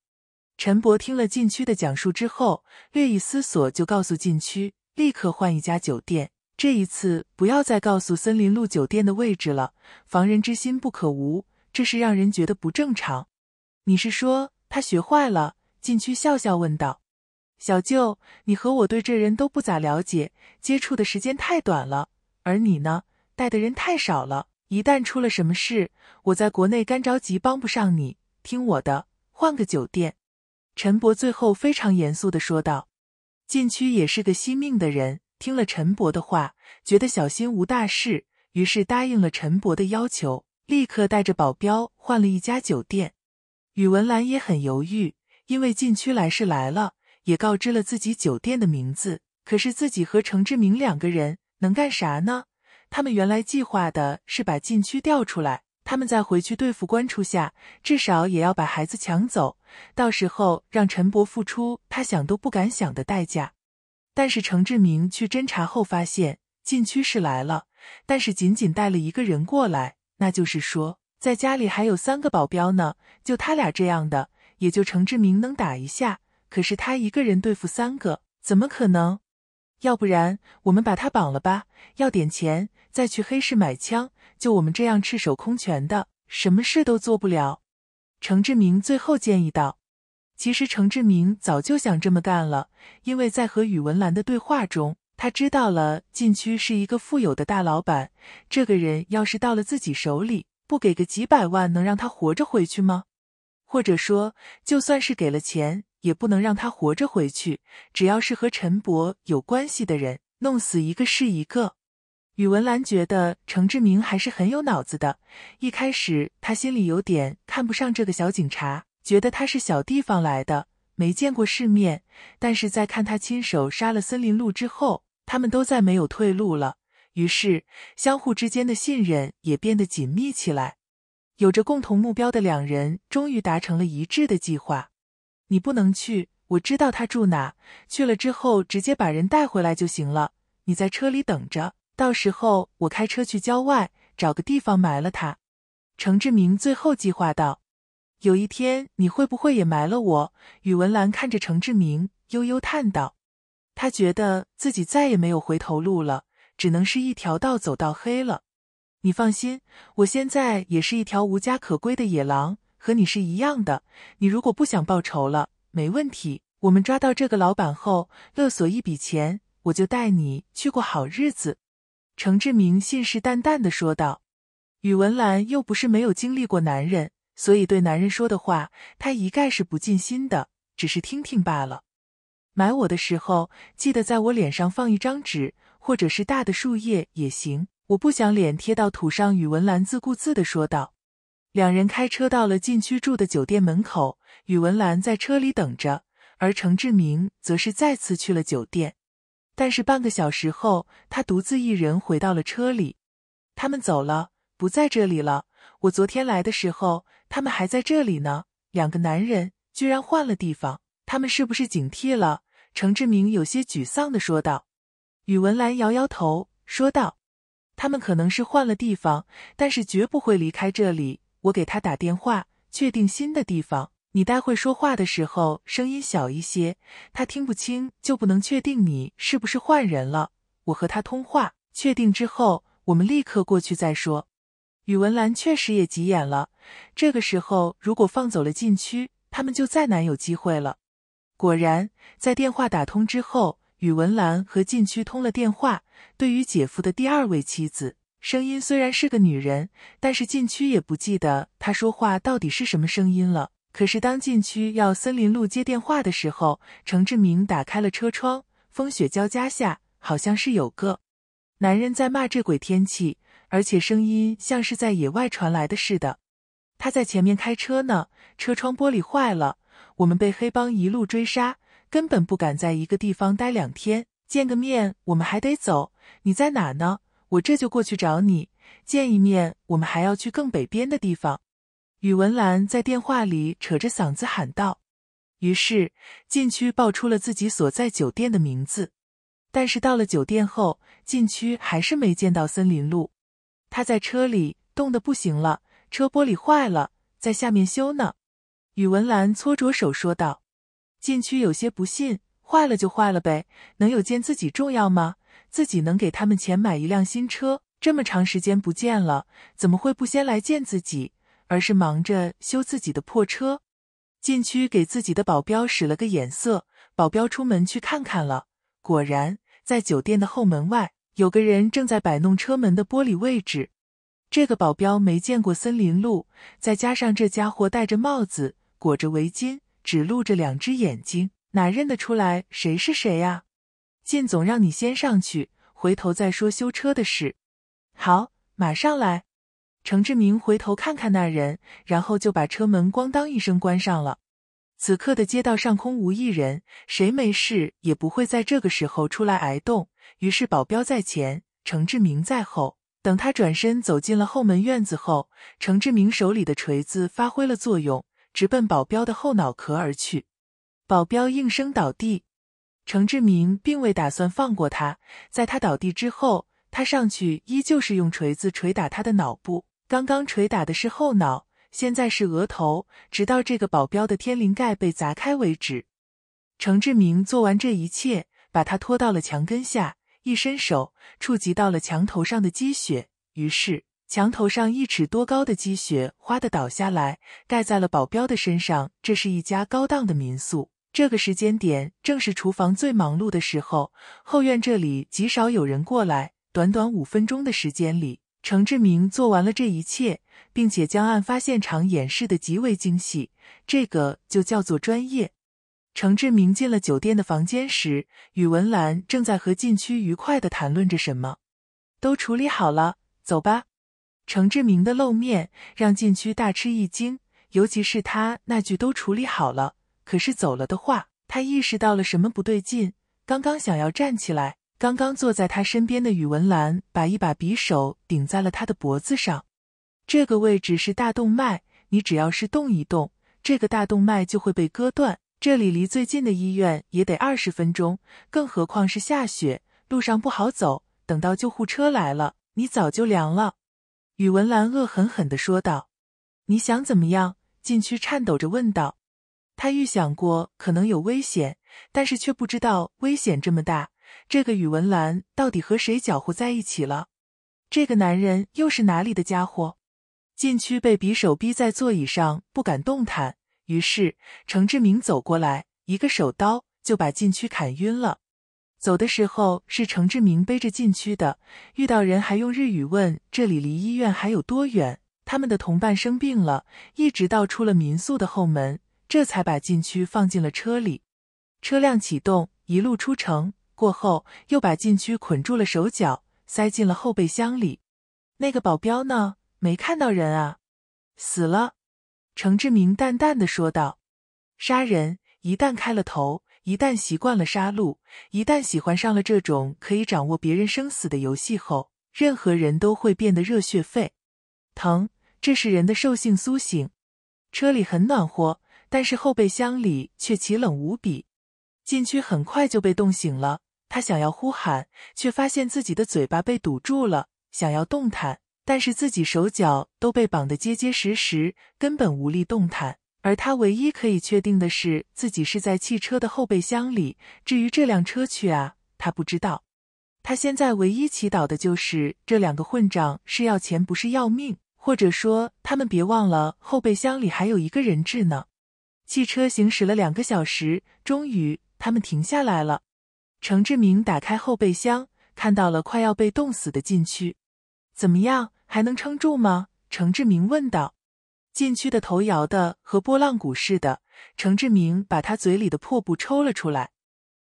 陈博听了禁区的讲述之后，略一思索，就告诉禁区立刻换一家酒店。这一次不要再告诉森林路酒店的位置了，防人之心不可无，这是让人觉得不正常。你是说他学坏了？禁区笑笑问道：“小舅，你和我对这人都不咋了解，接触的时间太短了。而你呢，带的人太少了。一旦出了什么事，我在国内干着急，帮不上你。听我的，换个酒店。”陈伯最后非常严肃的说道：“禁区也是个惜命的人，听了陈伯的话，觉得小心无大事，于是答应了陈伯的要求，立刻带着保镖换了一家酒店。”宇文兰也很犹豫，因为禁区来是来了，也告知了自己酒店的名字。可是自己和程志明两个人能干啥呢？他们原来计划的是把禁区调出来，他们再回去对付关初夏，至少也要把孩子抢走，到时候让陈伯付出他想都不敢想的代价。但是程志明去侦查后发现，禁区是来了，但是仅仅带了一个人过来，那就是说。在家里还有三个保镖呢，就他俩这样的，也就程志明能打一下。可是他一个人对付三个，怎么可能？要不然我们把他绑了吧，要点钱，再去黑市买枪。就我们这样赤手空拳的，什么事都做不了。程志明最后建议道：“其实程志明早就想这么干了，因为在和宇文兰的对话中，他知道了禁区是一个富有的大老板。这个人要是到了自己手里。”不给个几百万，能让他活着回去吗？或者说，就算是给了钱，也不能让他活着回去。只要是和陈博有关系的人，弄死一个是一个。宇文兰觉得程志明还是很有脑子的。一开始，他心里有点看不上这个小警察，觉得他是小地方来的，没见过世面。但是在看他亲手杀了森林鹿之后，他们都再没有退路了。于是，相互之间的信任也变得紧密起来。有着共同目标的两人终于达成了一致的计划。你不能去，我知道他住哪，去了之后直接把人带回来就行了。你在车里等着，到时候我开车去郊外找个地方埋了他。程志明最后计划道：“有一天，你会不会也埋了我？”宇文兰看着程志明，悠悠叹道：“他觉得自己再也没有回头路了。”只能是一条道走到黑了。你放心，我现在也是一条无家可归的野狼，和你是一样的。你如果不想报仇了，没问题。我们抓到这个老板后，勒索一笔钱，我就带你去过好日子。”程志明信誓旦旦的说道。宇文兰又不是没有经历过男人，所以对男人说的话，她一概是不尽心的，只是听听罢了。买我的时候，记得在我脸上放一张纸。或者是大的树叶也行，我不想脸贴到土上。”宇文兰自顾自的说道。两人开车到了禁区住的酒店门口，宇文兰在车里等着，而程志明则是再次去了酒店。但是半个小时后，他独自一人回到了车里。他们走了，不在这里了。我昨天来的时候，他们还在这里呢。两个男人居然换了地方，他们是不是警惕了？”程志明有些沮丧的说道。宇文兰摇摇头，说道：“他们可能是换了地方，但是绝不会离开这里。我给他打电话，确定新的地方。你待会说话的时候声音小一些，他听不清，就不能确定你是不是换人了。我和他通话，确定之后，我们立刻过去再说。”宇文兰确实也急眼了。这个时候，如果放走了禁区，他们就再难有机会了。果然，在电话打通之后。宇文兰和禁区通了电话。对于姐夫的第二位妻子，声音虽然是个女人，但是禁区也不记得她说话到底是什么声音了。可是当禁区要森林路接电话的时候，程志明打开了车窗，风雪交加下，好像是有个男人在骂这鬼天气，而且声音像是在野外传来的似的。他在前面开车呢，车窗玻璃坏了，我们被黑帮一路追杀。根本不敢在一个地方待两天，见个面我们还得走。你在哪呢？我这就过去找你见一面。我们还要去更北边的地方。宇文兰在电话里扯着嗓子喊道。于是禁区报出了自己所在酒店的名字。但是到了酒店后，禁区还是没见到森林路。他在车里冻得不行了，车玻璃坏了，在下面修呢。宇文兰搓着手说道。禁区有些不信，坏了就坏了呗，能有见自己重要吗？自己能给他们钱买一辆新车，这么长时间不见了，怎么会不先来见自己，而是忙着修自己的破车？禁区给自己的保镖使了个眼色，保镖出门去看看了。果然，在酒店的后门外，有个人正在摆弄车门的玻璃位置。这个保镖没见过森林路，再加上这家伙戴着帽子，裹着围巾。只露着两只眼睛，哪认得出来谁是谁呀？靳总让你先上去，回头再说修车的事。好，马上来。程志明回头看看那人，然后就把车门咣当一声关上了。此刻的街道上空无一人，谁没事也不会在这个时候出来挨冻。于是保镖在前，程志明在后。等他转身走进了后门院子后，程志明手里的锤子发挥了作用。直奔保镖的后脑壳而去，保镖应声倒地。程志明并未打算放过他，在他倒地之后，他上去依旧是用锤子捶打他的脑部。刚刚捶打的是后脑，现在是额头，直到这个保镖的天灵盖被砸开为止。程志明做完这一切，把他拖到了墙根下，一伸手触及到了墙头上的积雪，于是。墙头上一尺多高的积雪哗地倒下来，盖在了保镖的身上。这是一家高档的民宿，这个时间点正是厨房最忙碌的时候。后院这里极少有人过来。短短五分钟的时间里，程志明做完了这一切，并且将案发现场演示的极为精细。这个就叫做专业。程志明进了酒店的房间时，宇文兰正在和禁区愉快地谈论着什么。都处理好了，走吧。程志明的露面让禁区大吃一惊，尤其是他那句“都处理好了”，可是走了的话，他意识到了什么不对劲，刚刚想要站起来，刚刚坐在他身边的宇文兰把一把匕首顶在了他的脖子上。这个位置是大动脉，你只要是动一动，这个大动脉就会被割断。这里离最近的医院也得二十分钟，更何况是下雪，路上不好走。等到救护车来了，你早就凉了。宇文兰恶狠狠的说道：“你想怎么样？”禁区颤抖着问道。他预想过可能有危险，但是却不知道危险这么大。这个宇文兰到底和谁搅和在一起了？这个男人又是哪里的家伙？禁区被匕首逼在座椅上，不敢动弹。于是程志明走过来，一个手刀就把禁区砍晕了。走的时候是程志明背着禁区的，遇到人还用日语问这里离医院还有多远。他们的同伴生病了，一直到出了民宿的后门，这才把禁区放进了车里。车辆启动，一路出城，过后又把禁区捆住了手脚，塞进了后备箱里。那个保镖呢？没看到人啊？死了。程志明淡淡的说道：“杀人一旦开了头。”一旦习惯了杀戮，一旦喜欢上了这种可以掌握别人生死的游戏后，任何人都会变得热血沸腾。这是人的兽性苏醒。车里很暖和，但是后备箱里却奇冷无比。禁区很快就被冻醒了。他想要呼喊，却发现自己的嘴巴被堵住了；想要动弹，但是自己手脚都被绑得结结实实，根本无力动弹。而他唯一可以确定的是，自己是在汽车的后备箱里。至于这辆车去啊，他不知道。他现在唯一祈祷的就是这两个混账是要钱不是要命，或者说他们别忘了后备箱里还有一个人质呢。汽车行驶了两个小时，终于他们停下来了。程志明打开后备箱，看到了快要被冻死的禁区。怎么样，还能撑住吗？程志明问道。禁区的头摇的和拨浪鼓似的，程志明把他嘴里的破布抽了出来。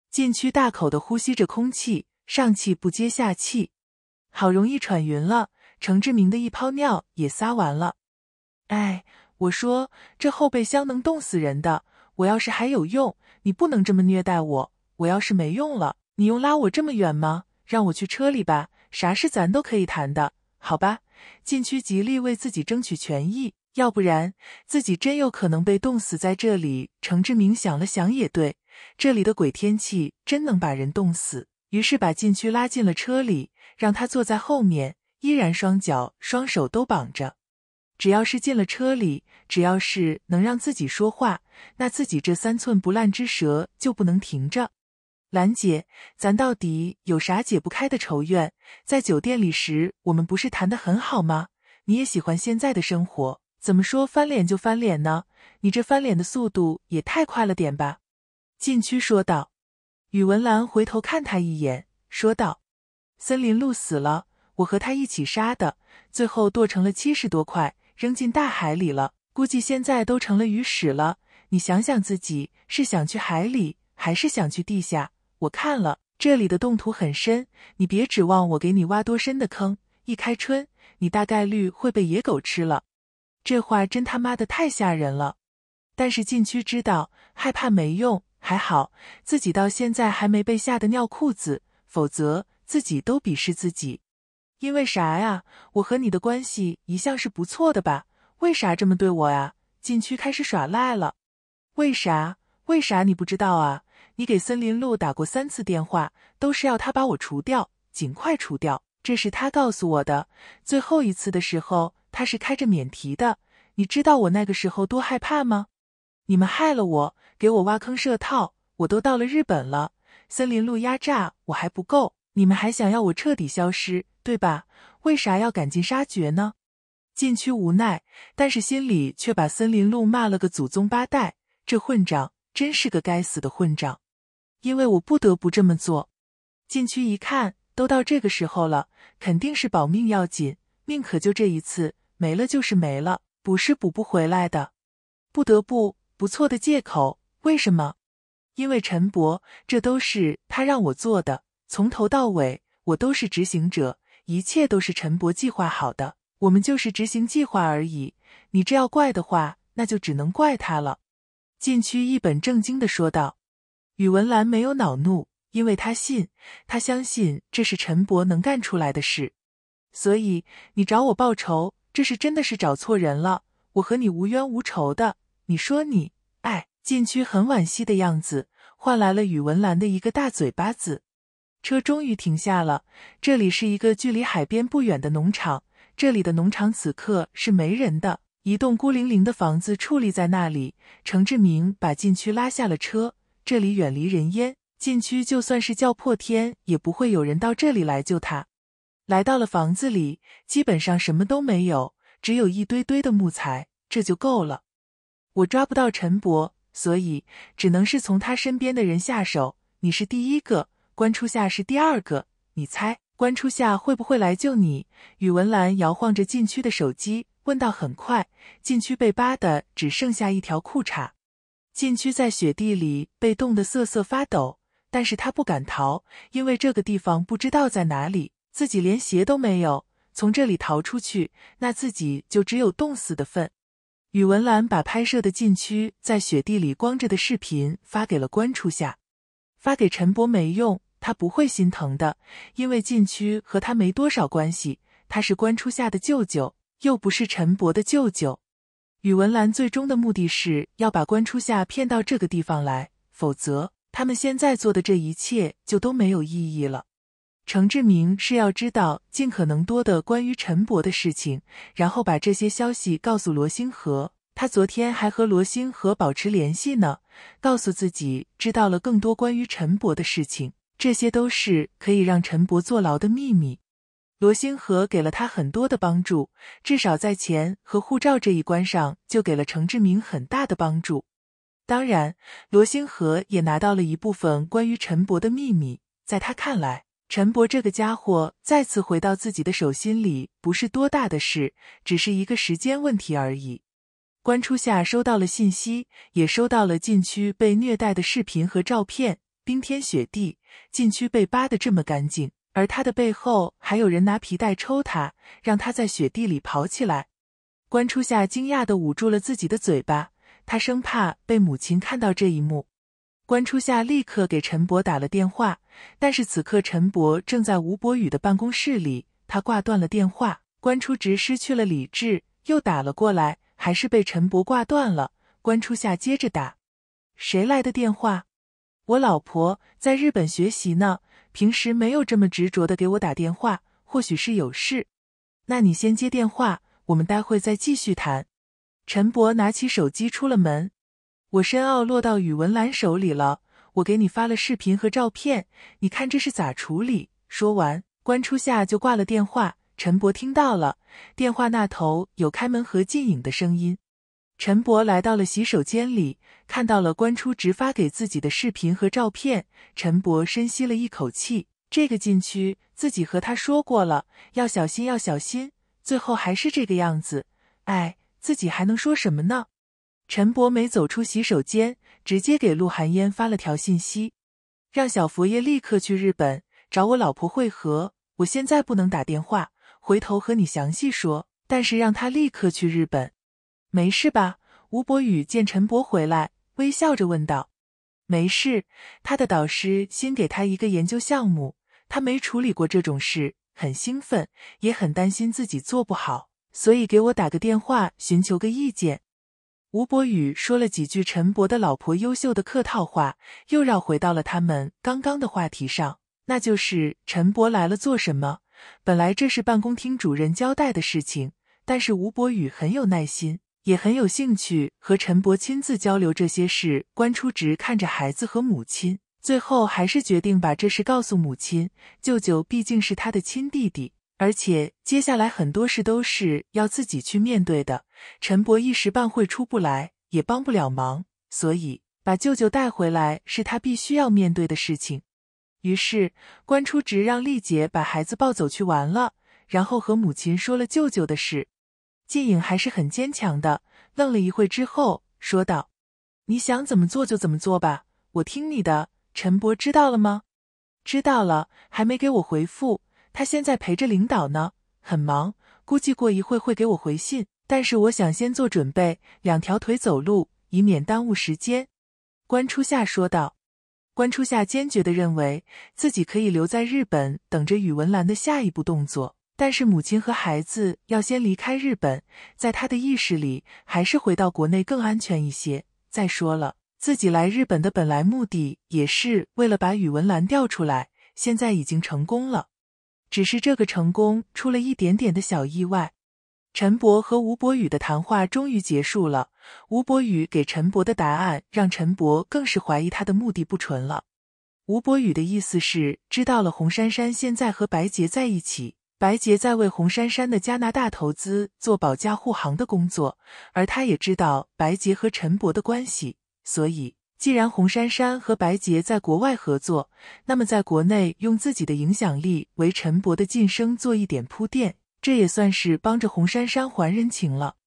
禁区大口的呼吸着空气，上气不接下气，好容易喘匀了，程志明的一泡尿也撒完了。哎，我说这后备箱能冻死人的！我要是还有用，你不能这么虐待我。我要是没用了，你用拉我这么远吗？让我去车里吧，啥事咱都可以谈的，好吧？禁区极力为自己争取权益。要不然自己真有可能被冻死在这里。程志明想了想，也对，这里的鬼天气真能把人冻死。于是把禁区拉进了车里，让他坐在后面，依然双脚、双手都绑着。只要是进了车里，只要是能让自己说话，那自己这三寸不烂之舌就不能停着。兰姐，咱到底有啥解不开的仇怨？在酒店里时，我们不是谈的很好吗？你也喜欢现在的生活。怎么说翻脸就翻脸呢？你这翻脸的速度也太快了点吧！禁区说道。宇文兰回头看他一眼，说道：“森林鹿死了，我和他一起杀的，最后剁成了七十多块，扔进大海里了，估计现在都成了鱼屎了。你想想自己是想去海里，还是想去地下？我看了这里的冻土很深，你别指望我给你挖多深的坑。一开春，你大概率会被野狗吃了。”这话真他妈的太吓人了！但是禁区知道害怕没用，还好自己到现在还没被吓得尿裤子，否则自己都鄙视自己。因为啥呀？我和你的关系一向是不错的吧？为啥这么对我啊？禁区开始耍赖了。为啥？为啥你不知道啊？你给森林鹿打过三次电话，都是要他把我除掉，尽快除掉。这是他告诉我的。最后一次的时候。他是开着免提的，你知道我那个时候多害怕吗？你们害了我，给我挖坑设套，我都到了日本了，森林路压榨我还不够，你们还想要我彻底消失，对吧？为啥要赶尽杀绝呢？禁区无奈，但是心里却把森林路骂了个祖宗八代，这混账，真是个该死的混账！因为我不得不这么做。禁区一看，都到这个时候了，肯定是保命要紧，命可就这一次。没了就是没了，补是补不回来的，不得不不错的借口。为什么？因为陈博，这都是他让我做的，从头到尾我都是执行者，一切都是陈博计划好的，我们就是执行计划而已。你这要怪的话，那就只能怪他了。禁区一本正经的说道。宇文兰没有恼怒，因为他信，他相信这是陈博能干出来的事，所以你找我报仇。这是真的是找错人了，我和你无冤无仇的。你说你，哎，禁区很惋惜的样子，换来了宇文兰的一个大嘴巴子。车终于停下了，这里是一个距离海边不远的农场，这里的农场此刻是没人的，一栋孤零零的房子矗立在那里。程志明把禁区拉下了车，这里远离人烟，禁区就算是叫破天也不会有人到这里来救他。来到了房子里，基本上什么都没有，只有一堆堆的木材，这就够了。我抓不到陈伯，所以只能是从他身边的人下手。你是第一个，关初夏是第二个。你猜关初夏会不会来救你？宇文兰摇晃着禁区的手机问道。很快，禁区被扒的只剩下一条裤衩，禁区在雪地里被冻得瑟瑟发抖，但是他不敢逃，因为这个地方不知道在哪里。自己连鞋都没有，从这里逃出去，那自己就只有冻死的份。宇文兰把拍摄的禁区在雪地里光着的视频发给了关初夏，发给陈博没用，他不会心疼的，因为禁区和他没多少关系。他是关初夏的舅舅，又不是陈博的舅舅。宇文兰最终的目的是要把关初夏骗到这个地方来，否则他们现在做的这一切就都没有意义了。程志明是要知道尽可能多的关于陈伯的事情，然后把这些消息告诉罗星河。他昨天还和罗星河保持联系呢，告诉自己知道了更多关于陈伯的事情，这些都是可以让陈伯坐牢的秘密。罗星河给了他很多的帮助，至少在钱和护照这一关上就给了程志明很大的帮助。当然，罗星河也拿到了一部分关于陈伯的秘密，在他看来。陈伯这个家伙再次回到自己的手心里，不是多大的事，只是一个时间问题而已。关初夏收到了信息，也收到了禁区被虐待的视频和照片。冰天雪地，禁区被扒得这么干净，而他的背后还有人拿皮带抽他，让他在雪地里跑起来。关初夏惊讶地捂住了自己的嘴巴，他生怕被母亲看到这一幕。关初夏立刻给陈博打了电话，但是此刻陈博正在吴博宇的办公室里，他挂断了电话。关初直失去了理智，又打了过来，还是被陈博挂断了。关初夏接着打，谁来的电话？我老婆在日本学习呢，平时没有这么执着的给我打电话，或许是有事。那你先接电话，我们待会再继续谈。陈博拿起手机，出了门。我申奥落到宇文兰手里了，我给你发了视频和照片，你看这是咋处理？说完，关初夏就挂了电话。陈博听到了，电话那头有开门和进影的声音。陈博来到了洗手间里，看到了关初直发给自己的视频和照片。陈博深吸了一口气，这个禁区自己和他说过了，要小心，要小心。最后还是这个样子，哎，自己还能说什么呢？陈博没走出洗手间，直接给陆寒烟发了条信息，让小佛爷立刻去日本找我老婆会合。我现在不能打电话，回头和你详细说。但是让他立刻去日本。没事吧？吴博宇见陈博回来，微笑着问道。没事，他的导师新给他一个研究项目，他没处理过这种事，很兴奋，也很担心自己做不好，所以给我打个电话，寻求个意见。吴博宇说了几句陈伯的老婆优秀的客套话，又绕回到了他们刚刚的话题上，那就是陈伯来了做什么。本来这是办公厅主任交代的事情，但是吴博宇很有耐心，也很有兴趣和陈伯亲自交流这些事。关初直看着孩子和母亲，最后还是决定把这事告诉母亲、舅舅，毕竟是他的亲弟弟。而且接下来很多事都是要自己去面对的。陈博一时半会出不来，也帮不了忙，所以把舅舅带回来是他必须要面对的事情。于是关初直让丽姐把孩子抱走去玩了，然后和母亲说了舅舅的事。静影还是很坚强的，愣了一会之后说道：“你想怎么做就怎么做吧，我听你的。陈博知道了吗？知道了，还没给我回复。”他现在陪着领导呢，很忙，估计过一会会给我回信。但是我想先做准备，两条腿走路，以免耽误时间。”关初夏说道。关初夏坚决的认为自己可以留在日本，等着宇文兰的下一步动作。但是母亲和孩子要先离开日本，在他的意识里，还是回到国内更安全一些。再说了，自己来日本的本来目的也是为了把宇文兰调出来，现在已经成功了。只是这个成功出了一点点的小意外。陈博和吴博宇的谈话终于结束了。吴博宇给陈博的答案，让陈博更是怀疑他的目的不纯了。吴博宇的意思是，知道了洪珊珊现在和白洁在一起，白洁在为洪珊珊的加拿大投资做保驾护航的工作，而他也知道白洁和陈博的关系，所以。既然洪珊珊和白洁在国外合作，那么在国内用自己的影响力为陈博的晋升做一点铺垫，这也算是帮着洪珊珊还人情了。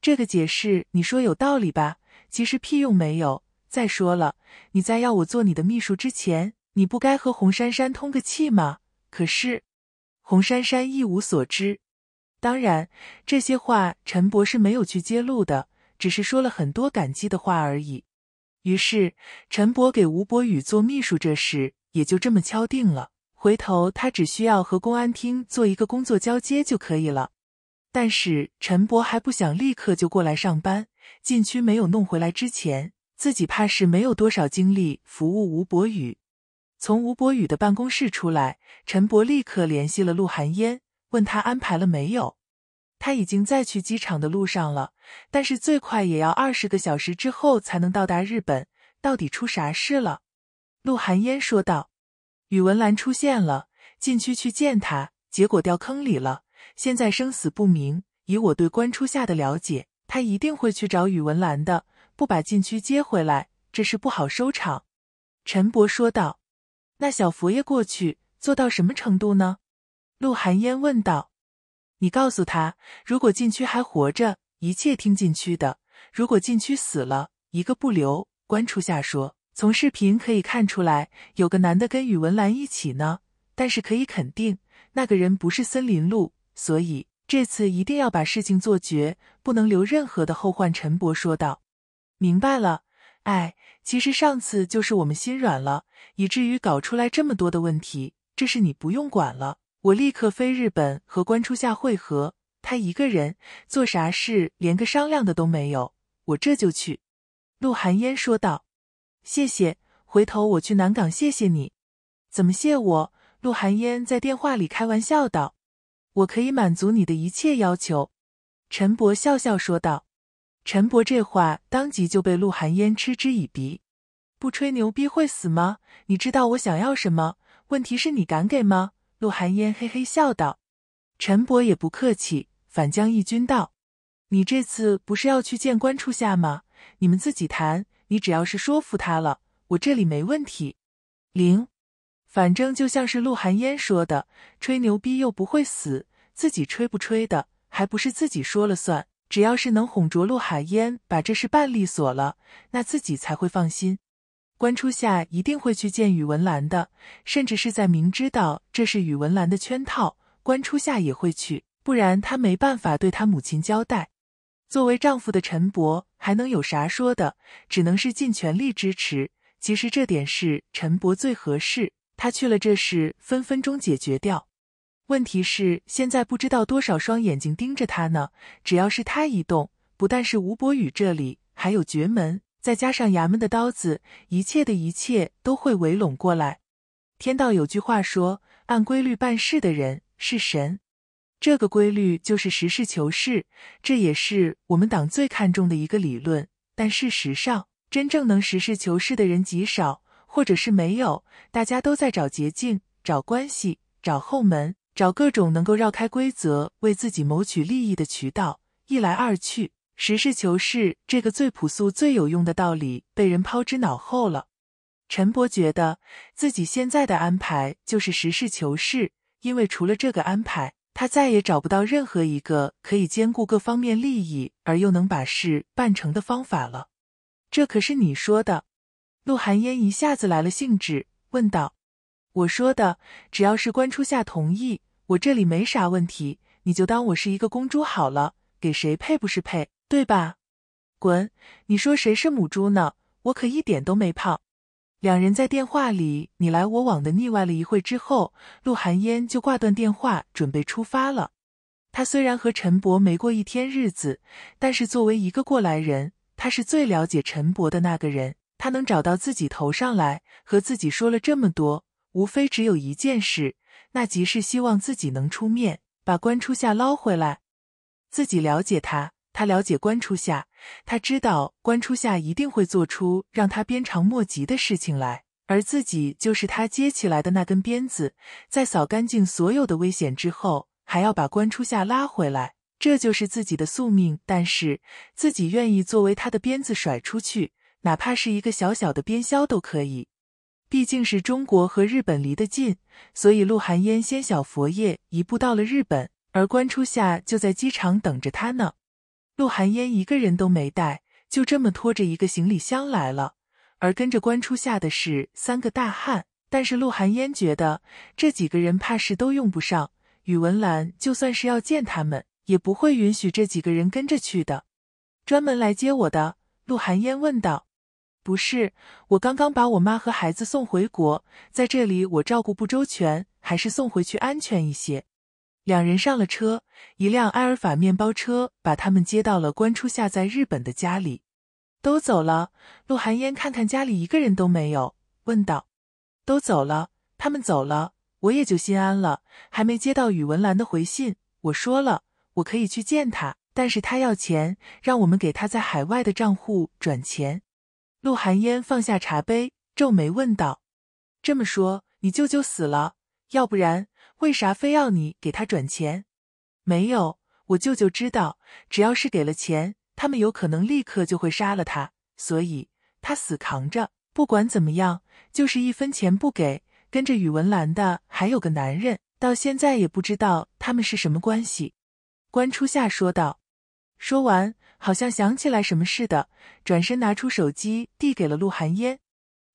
这个解释你说有道理吧？其实屁用没有。再说了，你在要我做你的秘书之前，你不该和洪珊珊通个气吗？可是，洪珊珊一无所知。当然，这些话陈博是没有去揭露的，只是说了很多感激的话而已。于是，陈伯给吴伯宇做秘书这事也就这么敲定了。回头他只需要和公安厅做一个工作交接就可以了。但是陈伯还不想立刻就过来上班，禁区没有弄回来之前，自己怕是没有多少精力服务吴伯宇。从吴伯宇的办公室出来，陈伯立刻联系了陆寒烟，问他安排了没有。他已经在去机场的路上了，但是最快也要二十个小时之后才能到达日本。到底出啥事了？陆寒烟说道。宇文兰出现了，禁区去见他，结果掉坑里了，现在生死不明。以我对关初夏的了解，他一定会去找宇文兰的，不把禁区接回来，这事不好收场。陈伯说道。那小佛爷过去做到什么程度呢？陆寒烟问道。你告诉他，如果禁区还活着，一切听禁区的；如果禁区死了，一个不留。关初夏说：“从视频可以看出来，有个男的跟宇文兰一起呢，但是可以肯定，那个人不是森林鹿。所以这次一定要把事情做绝，不能留任何的后患。”陈博说道：“明白了。哎，其实上次就是我们心软了，以至于搞出来这么多的问题。这事你不用管了。”我立刻飞日本和关初夏会合，他一个人做啥事连个商量的都没有。我这就去。”陆寒烟说道，“谢谢，回头我去南港谢谢你，怎么谢我？”陆寒烟在电话里开玩笑道，“我可以满足你的一切要求。”陈博笑笑说道。陈博这话当即就被陆寒烟嗤之以鼻，“不吹牛逼会死吗？你知道我想要什么？问题是你敢给吗？”陆寒烟嘿嘿笑道：“陈伯也不客气，反将一军道：‘你这次不是要去见关初夏吗？你们自己谈。你只要是说服他了，我这里没问题。’零，反正就像是陆寒烟说的，吹牛逼又不会死，自己吹不吹的，还不是自己说了算。只要是能哄着陆寒烟把这事办利索了，那自己才会放心。”关初夏一定会去见宇文兰的，甚至是在明知道这是宇文兰的圈套，关初夏也会去，不然他没办法对他母亲交代。作为丈夫的陈伯还能有啥说的？只能是尽全力支持。其实这点事，陈伯最合适，他去了这事分分钟解决掉。问题是现在不知道多少双眼睛盯着他呢，只要是他一动，不但是吴伯宇这里，还有绝门。再加上衙门的刀子，一切的一切都会围拢过来。天道有句话说：“按规律办事的人是神。”这个规律就是实事求是，这也是我们党最看重的一个理论。但事实上，真正能实事求是的人极少，或者是没有。大家都在找捷径、找关系、找后门、找各种能够绕开规则、为自己谋取利益的渠道。一来二去。实事求是这个最朴素最有用的道理被人抛之脑后了。陈伯觉得自己现在的安排就是实事求是，因为除了这个安排，他再也找不到任何一个可以兼顾各方面利益而又能把事办成的方法了。这可是你说的，陆寒烟一下子来了兴致，问道：“我说的，只要是关初夏同意，我这里没啥问题，你就当我是一个公主好了，给谁配不是配。”对吧？滚！你说谁是母猪呢？我可一点都没胖。两人在电话里你来我往的腻歪了一会之后，陆寒烟就挂断电话，准备出发了。他虽然和陈博没过一天日子，但是作为一个过来人，他是最了解陈博的那个人。他能找到自己头上来，和自己说了这么多，无非只有一件事，那即是希望自己能出面把关初夏捞回来。自己了解他。他了解关初夏，他知道关初夏一定会做出让他鞭长莫及的事情来，而自己就是他接起来的那根鞭子，在扫干净所有的危险之后，还要把关初夏拉回来，这就是自己的宿命。但是自己愿意作为他的鞭子甩出去，哪怕是一个小小的鞭削都可以。毕竟是中国和日本离得近，所以陆寒烟先小佛爷一步到了日本，而关初夏就在机场等着他呢。陆寒烟一个人都没带，就这么拖着一个行李箱来了。而跟着关初夏的是三个大汉，但是陆寒烟觉得这几个人怕是都用不上。宇文兰就算是要见他们，也不会允许这几个人跟着去的。专门来接我的？陆寒烟问道。不是，我刚刚把我妈和孩子送回国，在这里我照顾不周全，还是送回去安全一些。两人上了车，一辆埃尔法面包车把他们接到了关初夏在日本的家里。都走了。陆寒烟看看家里一个人都没有，问道：“都走了？他们走了，我也就心安了。还没接到宇文兰的回信，我说了，我可以去见他，但是他要钱，让我们给他在海外的账户转钱。”陆寒烟放下茶杯，皱眉问道：“这么说，你舅舅死了？要不然？”为啥非要你给他转钱？没有，我舅舅知道，只要是给了钱，他们有可能立刻就会杀了他，所以他死扛着，不管怎么样，就是一分钱不给。跟着宇文兰的还有个男人，到现在也不知道他们是什么关系。”关初夏说道。说完，好像想起来什么似的，转身拿出手机递给了陆寒烟：“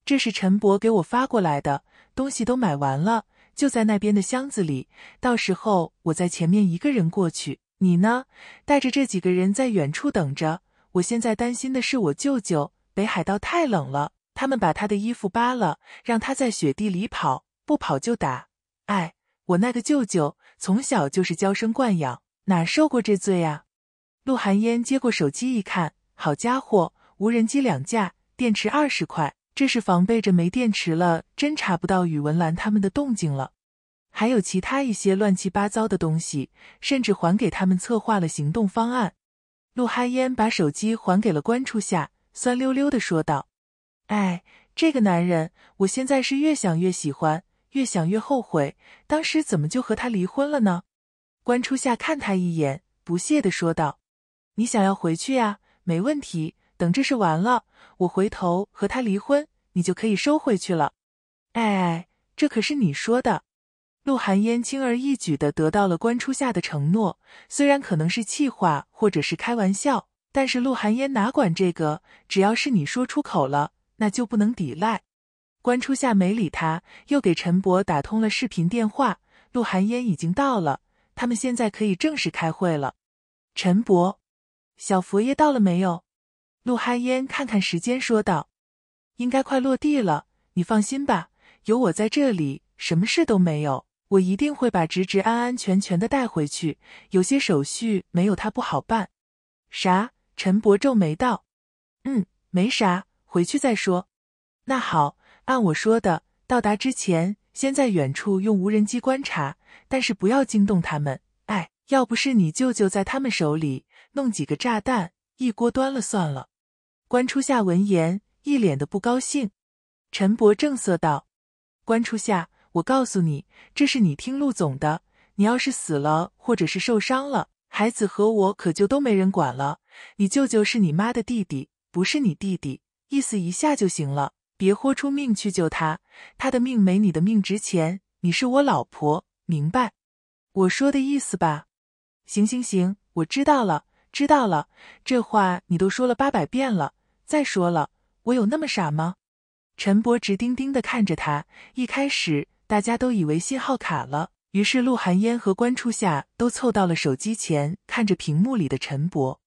这是陈伯给我发过来的，东西都买完了。”就在那边的箱子里，到时候我在前面一个人过去，你呢，带着这几个人在远处等着。我现在担心的是我舅舅，北海道太冷了，他们把他的衣服扒了，让他在雪地里跑，不跑就打。哎，我那个舅舅从小就是娇生惯养，哪受过这罪啊？陆寒烟接过手机一看，好家伙，无人机两架，电池二十块。这是防备着没电池了，侦查不到宇文兰他们的动静了。还有其他一些乱七八糟的东西，甚至还给他们策划了行动方案。陆哈烟把手机还给了关初夏，酸溜溜的说道：“哎，这个男人，我现在是越想越喜欢，越想越后悔，当时怎么就和他离婚了呢？”关初夏看他一眼，不屑的说道：“你想要回去呀？没问题。”等这事完了，我回头和他离婚，你就可以收回去了。哎，这可是你说的。陆寒烟轻而易举的得到了关初夏的承诺，虽然可能是气话或者是开玩笑，但是陆寒烟哪管这个？只要是你说出口了，那就不能抵赖。关初夏没理他，又给陈博打通了视频电话。陆寒烟已经到了，他们现在可以正式开会了。陈博，小佛爷到了没有？陆汉烟看看时间，说道：“应该快落地了，你放心吧，有我在这里，什么事都没有。我一定会把直直安安全全的带回去。有些手续没有他不好办。”“啥？”陈伯皱眉道。“嗯，没啥，回去再说。”“那好，按我说的，到达之前，先在远处用无人机观察，但是不要惊动他们。哎，要不是你舅舅在他们手里弄几个炸弹。”一锅端了算了。关初夏闻言，一脸的不高兴。陈伯正色道：“关初夏，我告诉你，这是你听陆总的。你要是死了，或者是受伤了，孩子和我可就都没人管了。你舅舅是你妈的弟弟，不是你弟弟，意思一下就行了，别豁出命去救他。他的命没你的命值钱。你是我老婆，明白？我说的意思吧？行行行，我知道了。”知道了，这话你都说了八百遍了。再说了，我有那么傻吗？陈博直盯盯的看着他。一开始大家都以为信号卡了，于是陆寒烟和关初夏都凑到了手机前，看着屏幕里的陈博。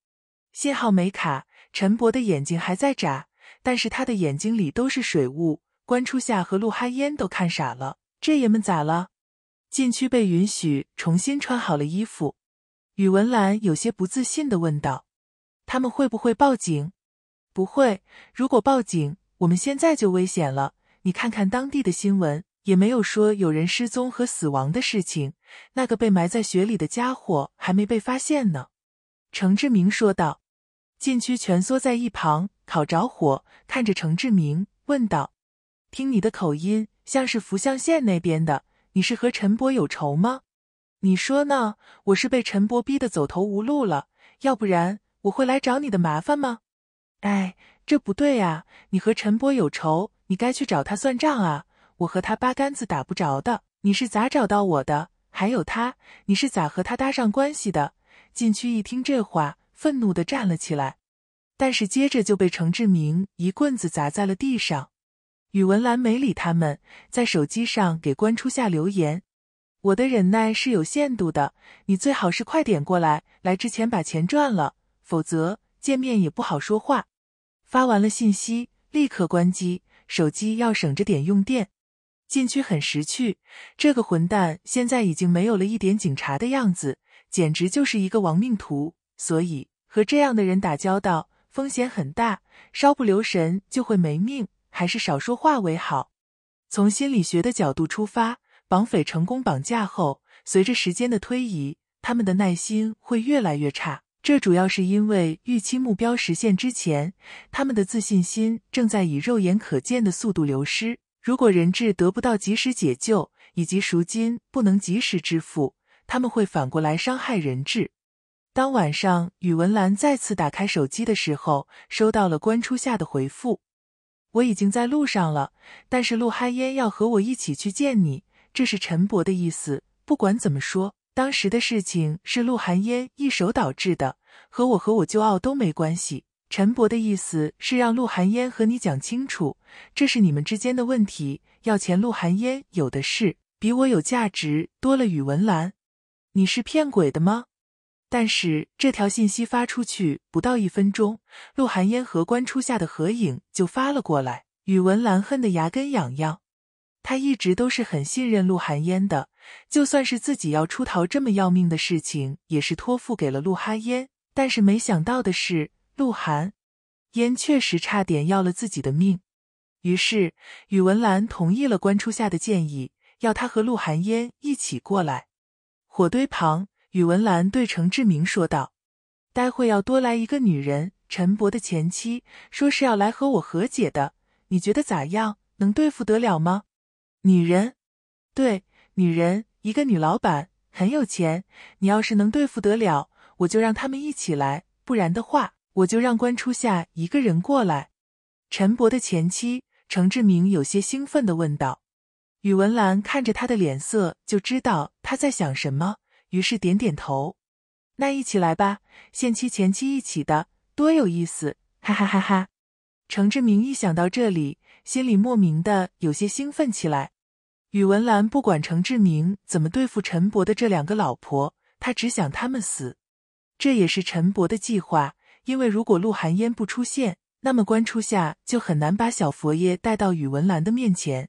信号没卡，陈博的眼睛还在眨，但是他的眼睛里都是水雾。关初夏和陆寒烟都看傻了，这爷们咋了？禁区被允许重新穿好了衣服。宇文兰有些不自信的问道：“他们会不会报警？”“不会，如果报警，我们现在就危险了。你看看当地的新闻，也没有说有人失踪和死亡的事情。那个被埋在雪里的家伙还没被发现呢。”程志明说道。禁区蜷缩在一旁，烤着火，看着程志明问道：“听你的口音，像是福相县那边的。你是和陈伯有仇吗？”你说呢？我是被陈博逼得走投无路了，要不然我会来找你的麻烦吗？哎，这不对啊！你和陈博有仇，你该去找他算账啊！我和他八竿子打不着的。你是咋找到我的？还有他，你是咋和他搭上关系的？禁区一听这话，愤怒的站了起来，但是接着就被程志明一棍子砸在了地上。宇文兰没理他们，在手机上给关初夏留言。我的忍耐是有限度的，你最好是快点过来。来之前把钱赚了，否则见面也不好说话。发完了信息，立刻关机，手机要省着点用电。禁区很识趣，这个混蛋现在已经没有了一点警察的样子，简直就是一个亡命徒。所以和这样的人打交道风险很大，稍不留神就会没命，还是少说话为好。从心理学的角度出发。绑匪成功绑架后，随着时间的推移，他们的耐心会越来越差。这主要是因为预期目标实现之前，他们的自信心正在以肉眼可见的速度流失。如果人质得不到及时解救，以及赎金不能及时支付，他们会反过来伤害人质。当晚上，宇文兰再次打开手机的时候，收到了关初夏的回复：“我已经在路上了，但是陆哈烟要和我一起去见你。”这是陈伯的意思。不管怎么说，当时的事情是陆寒烟一手导致的，和我和我舅傲都没关系。陈伯的意思是让陆寒烟和你讲清楚，这是你们之间的问题。要钱，陆寒烟有的是，比我有价值多了。宇文兰，你是骗鬼的吗？但是这条信息发出去不到一分钟，陆寒烟和关初夏的合影就发了过来。宇文兰恨得牙根痒痒。他一直都是很信任陆寒烟的，就算是自己要出逃这么要命的事情，也是托付给了陆寒烟。但是没想到的是，陆寒烟确实差点要了自己的命。于是宇文兰同意了关初夏的建议，要他和陆寒烟一起过来。火堆旁，宇文兰对程志明说道：“待会要多来一个女人，陈伯的前妻，说是要来和我和解的。你觉得咋样？能对付得了吗？”女人，对，女人，一个女老板，很有钱。你要是能对付得了，我就让他们一起来；不然的话，我就让关初夏一个人过来。陈博的前妻程志明有些兴奋的问道：“宇文兰，看着他的脸色，就知道他在想什么，于是点点头。那一起来吧，现妻前妻一起的，多有意思！哈哈哈哈！”程志明一想到这里。心里莫名的有些兴奋起来。宇文兰不管程志明怎么对付陈伯的这两个老婆，他只想他们死。这也是陈伯的计划，因为如果陆寒烟不出现，那么关初夏就很难把小佛爷带到宇文兰的面前。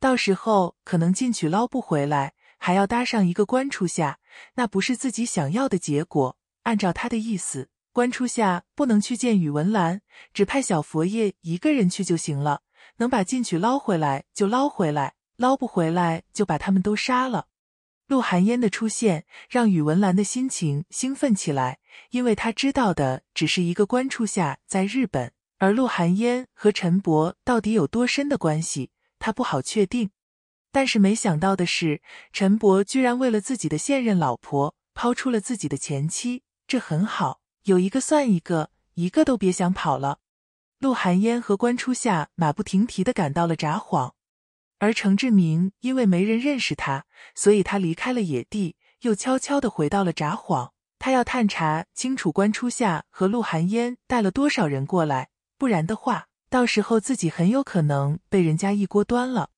到时候可能进去捞不回来，还要搭上一个关初夏，那不是自己想要的结果。按照他的意思，关初夏不能去见宇文兰，只派小佛爷一个人去就行了。能把进取捞回来就捞回来，捞不回来就把他们都杀了。陆寒烟的出现让宇文兰的心情兴奋起来，因为他知道的只是一个关处下在日本，而陆寒烟和陈伯到底有多深的关系，他不好确定。但是没想到的是，陈伯居然为了自己的现任老婆抛出了自己的前妻，这很好，有一个算一个，一个都别想跑了。陆寒烟和关初夏马不停蹄的赶到了札幌，而程志明因为没人认识他，所以他离开了野地，又悄悄的回到了札幌。他要探查清楚关初夏和陆寒烟带了多少人过来，不然的话，到时候自己很有可能被人家一锅端了。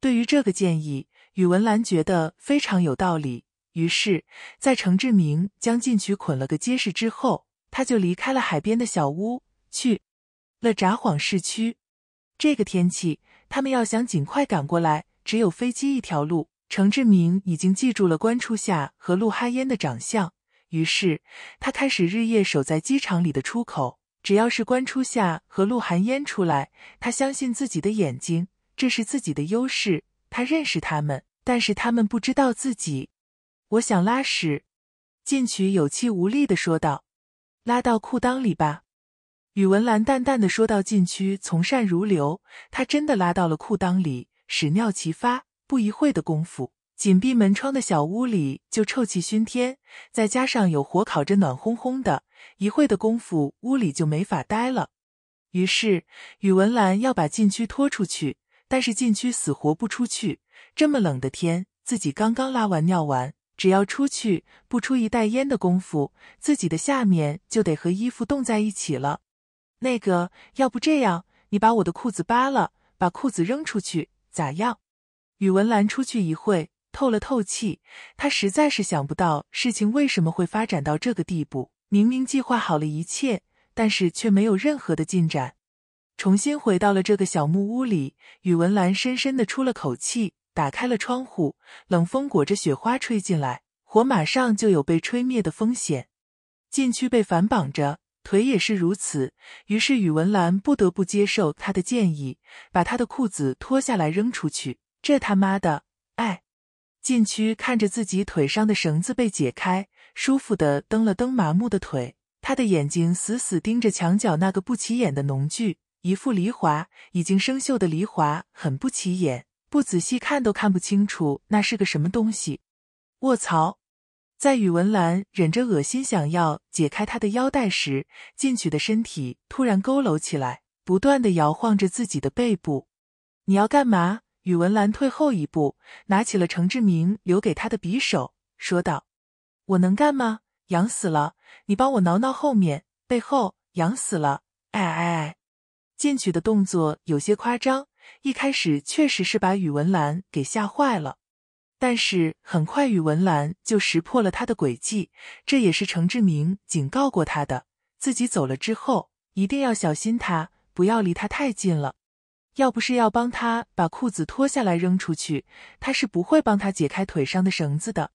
对于这个建议，宇文兰觉得非常有道理，于是，在程志明将进去捆了个结实之后，他就离开了海边的小屋，去。了札幌市区，这个天气，他们要想尽快赶过来，只有飞机一条路。程志明已经记住了关初夏和陆哈烟的长相，于是他开始日夜守在机场里的出口。只要是关初夏和陆寒烟出来，他相信自己的眼睛，这是自己的优势。他认识他们，但是他们不知道自己。我想拉屎，进取有气无力的说道：“拉到裤裆里吧。”宇文兰淡淡的说道：“禁区从善如流，他真的拉到了裤裆里，屎尿齐发。不一会的功夫，紧闭门窗的小屋里就臭气熏天，再加上有火烤着，暖烘烘的。一会的功夫，屋里就没法待了。于是，宇文兰要把禁区拖出去，但是禁区死活不出去。这么冷的天，自己刚刚拉完尿完，只要出去，不出一袋烟的功夫，自己的下面就得和衣服冻在一起了。”那个，要不这样，你把我的裤子扒了，把裤子扔出去，咋样？宇文兰出去一会，透了透气。他实在是想不到事情为什么会发展到这个地步，明明计划好了一切，但是却没有任何的进展。重新回到了这个小木屋里，宇文兰深深的出了口气，打开了窗户，冷风裹着雪花吹进来，火马上就有被吹灭的风险。禁区被反绑着。腿也是如此，于是宇文兰不得不接受他的建议，把他的裤子脱下来扔出去。这他妈的！哎，禁区看着自己腿上的绳子被解开，舒服的蹬了蹬麻木的腿。他的眼睛死死盯着墙角那个不起眼的农具，一副犁铧，已经生锈的犁铧，很不起眼，不仔细看都看不清楚那是个什么东西。卧槽！在宇文兰忍着恶心想要解开他的腰带时，进取的身体突然佝偻起来，不断的摇晃着自己的背部。“你要干嘛？”宇文兰退后一步，拿起了程志明留给他的匕首，说道：“我能干吗？痒死了！你帮我挠挠后面，背后痒死了！哎哎哎！”进取的动作有些夸张，一开始确实是把宇文兰给吓坏了。但是很快，宇文兰就识破了他的诡计。这也是程志明警告过他的：自己走了之后，一定要小心他，不要离他太近了。要不是要帮他把裤子脱下来扔出去，他是不会帮他解开腿上的绳子的。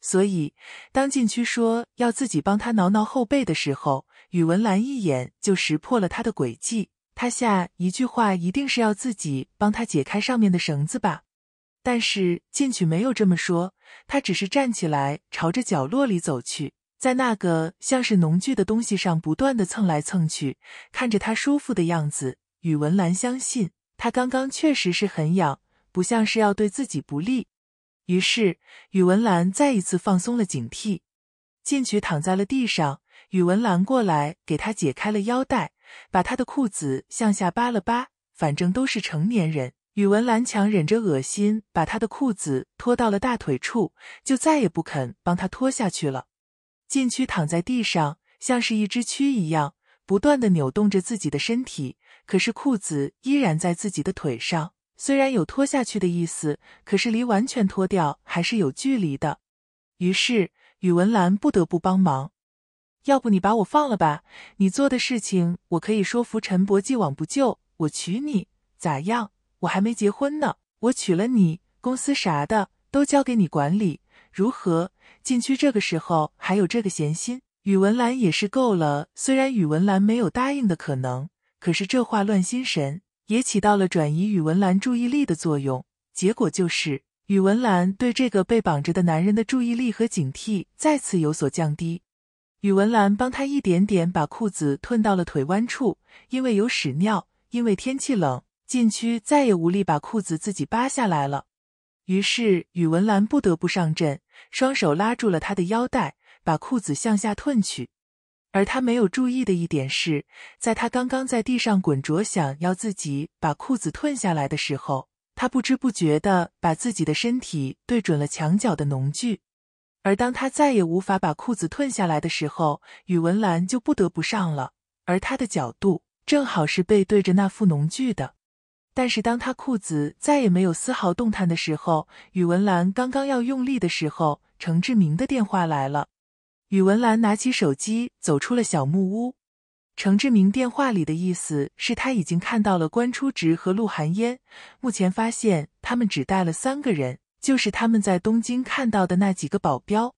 所以，当禁区说要自己帮他挠挠后背的时候，宇文兰一眼就识破了他的诡计。他下一句话一定是要自己帮他解开上面的绳子吧。但是进取没有这么说，他只是站起来，朝着角落里走去，在那个像是农具的东西上不断的蹭来蹭去，看着他舒服的样子，宇文兰相信他刚刚确实是很痒，不像是要对自己不利。于是宇文兰再一次放松了警惕，进取躺在了地上，宇文兰过来给他解开了腰带，把他的裤子向下扒了扒，反正都是成年人。宇文兰强忍着恶心，把他的裤子拖到了大腿处，就再也不肯帮他脱下去了。禁区躺在地上，像是一只蛆一样，不断的扭动着自己的身体，可是裤子依然在自己的腿上。虽然有脱下去的意思，可是离完全脱掉还是有距离的。于是宇文兰不得不帮忙。要不你把我放了吧？你做的事情，我可以说服陈伯既往不咎。我娶你，咋样？我还没结婚呢，我娶了你，公司啥的都交给你管理，如何？禁区这个时候还有这个闲心？宇文兰也是够了。虽然宇文兰没有答应的可能，可是这话乱心神，也起到了转移宇文兰注意力的作用。结果就是，宇文兰对这个被绑着的男人的注意力和警惕再次有所降低。宇文兰帮他一点点把裤子褪到了腿弯处，因为有屎尿，因为天气冷。禁区再也无力把裤子自己扒下来了，于是宇文兰不得不上阵，双手拉住了他的腰带，把裤子向下褪去。而他没有注意的一点是，在他刚刚在地上滚着想要自己把裤子褪下来的时候，他不知不觉的把自己的身体对准了墙角的农具。而当他再也无法把裤子褪下来的时候，宇文兰就不得不上了，而他的角度正好是背对着那副农具的。但是当他裤子再也没有丝毫动弹的时候，宇文兰刚刚要用力的时候，程志明的电话来了。宇文兰拿起手机，走出了小木屋。程志明电话里的意思是，他已经看到了关初直和陆寒烟，目前发现他们只带了三个人，就是他们在东京看到的那几个保镖。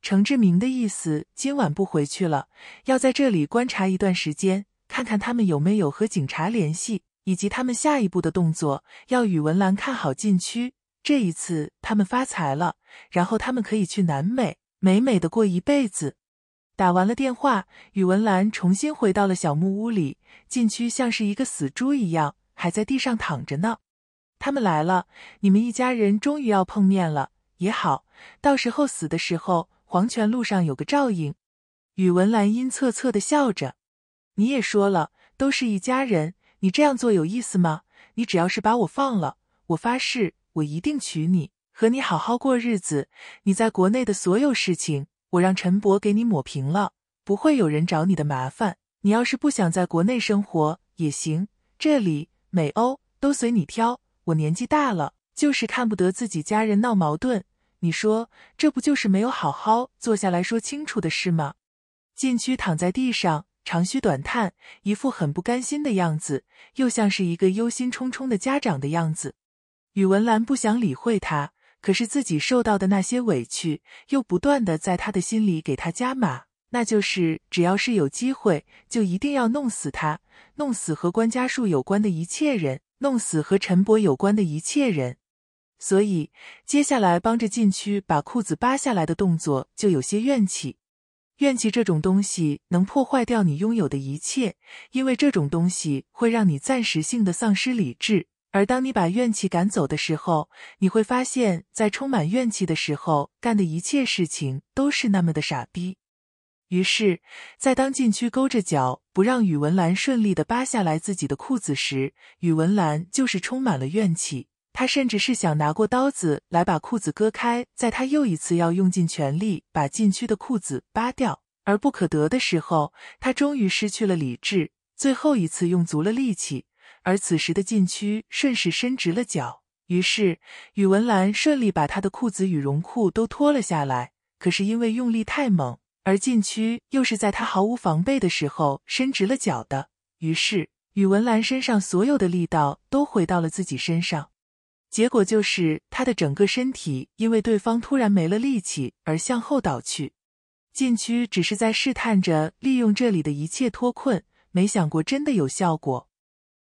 程志明的意思，今晚不回去了，要在这里观察一段时间，看看他们有没有和警察联系。以及他们下一步的动作，要宇文兰看好禁区。这一次他们发财了，然后他们可以去南美，美美的过一辈子。打完了电话，宇文兰重新回到了小木屋里。禁区像是一个死猪一样，还在地上躺着呢。他们来了，你们一家人终于要碰面了。也好，到时候死的时候，黄泉路上有个照应。宇文兰阴恻恻的笑着。你也说了，都是一家人。你这样做有意思吗？你只要是把我放了，我发誓，我一定娶你，和你好好过日子。你在国内的所有事情，我让陈博给你抹平了，不会有人找你的麻烦。你要是不想在国内生活也行，这里美欧都随你挑。我年纪大了，就是看不得自己家人闹矛盾。你说，这不就是没有好好坐下来说清楚的事吗？禁区，躺在地上。长吁短叹，一副很不甘心的样子，又像是一个忧心忡忡的家长的样子。宇文兰不想理会他，可是自己受到的那些委屈，又不断的在他的心里给他加码，那就是只要是有机会，就一定要弄死他，弄死和关家树有关的一切人，弄死和陈伯有关的一切人。所以接下来帮着禁区把裤子扒下来的动作，就有些怨气。怨气这种东西能破坏掉你拥有的一切，因为这种东西会让你暂时性的丧失理智。而当你把怨气赶走的时候，你会发现，在充满怨气的时候干的一切事情都是那么的傻逼。于是，在当禁区勾着脚不让宇文兰顺利的扒下来自己的裤子时，宇文兰就是充满了怨气。他甚至是想拿过刀子来把裤子割开，在他又一次要用尽全力把禁区的裤子扒掉而不可得的时候，他终于失去了理智，最后一次用足了力气。而此时的禁区顺势伸直了脚，于是宇文兰顺利把他的裤子、羽绒裤都脱了下来。可是因为用力太猛，而禁区又是在他毫无防备的时候伸直了脚的，于是宇文兰身上所有的力道都回到了自己身上。结果就是他的整个身体因为对方突然没了力气而向后倒去。禁区只是在试探着利用这里的一切脱困，没想过真的有效果。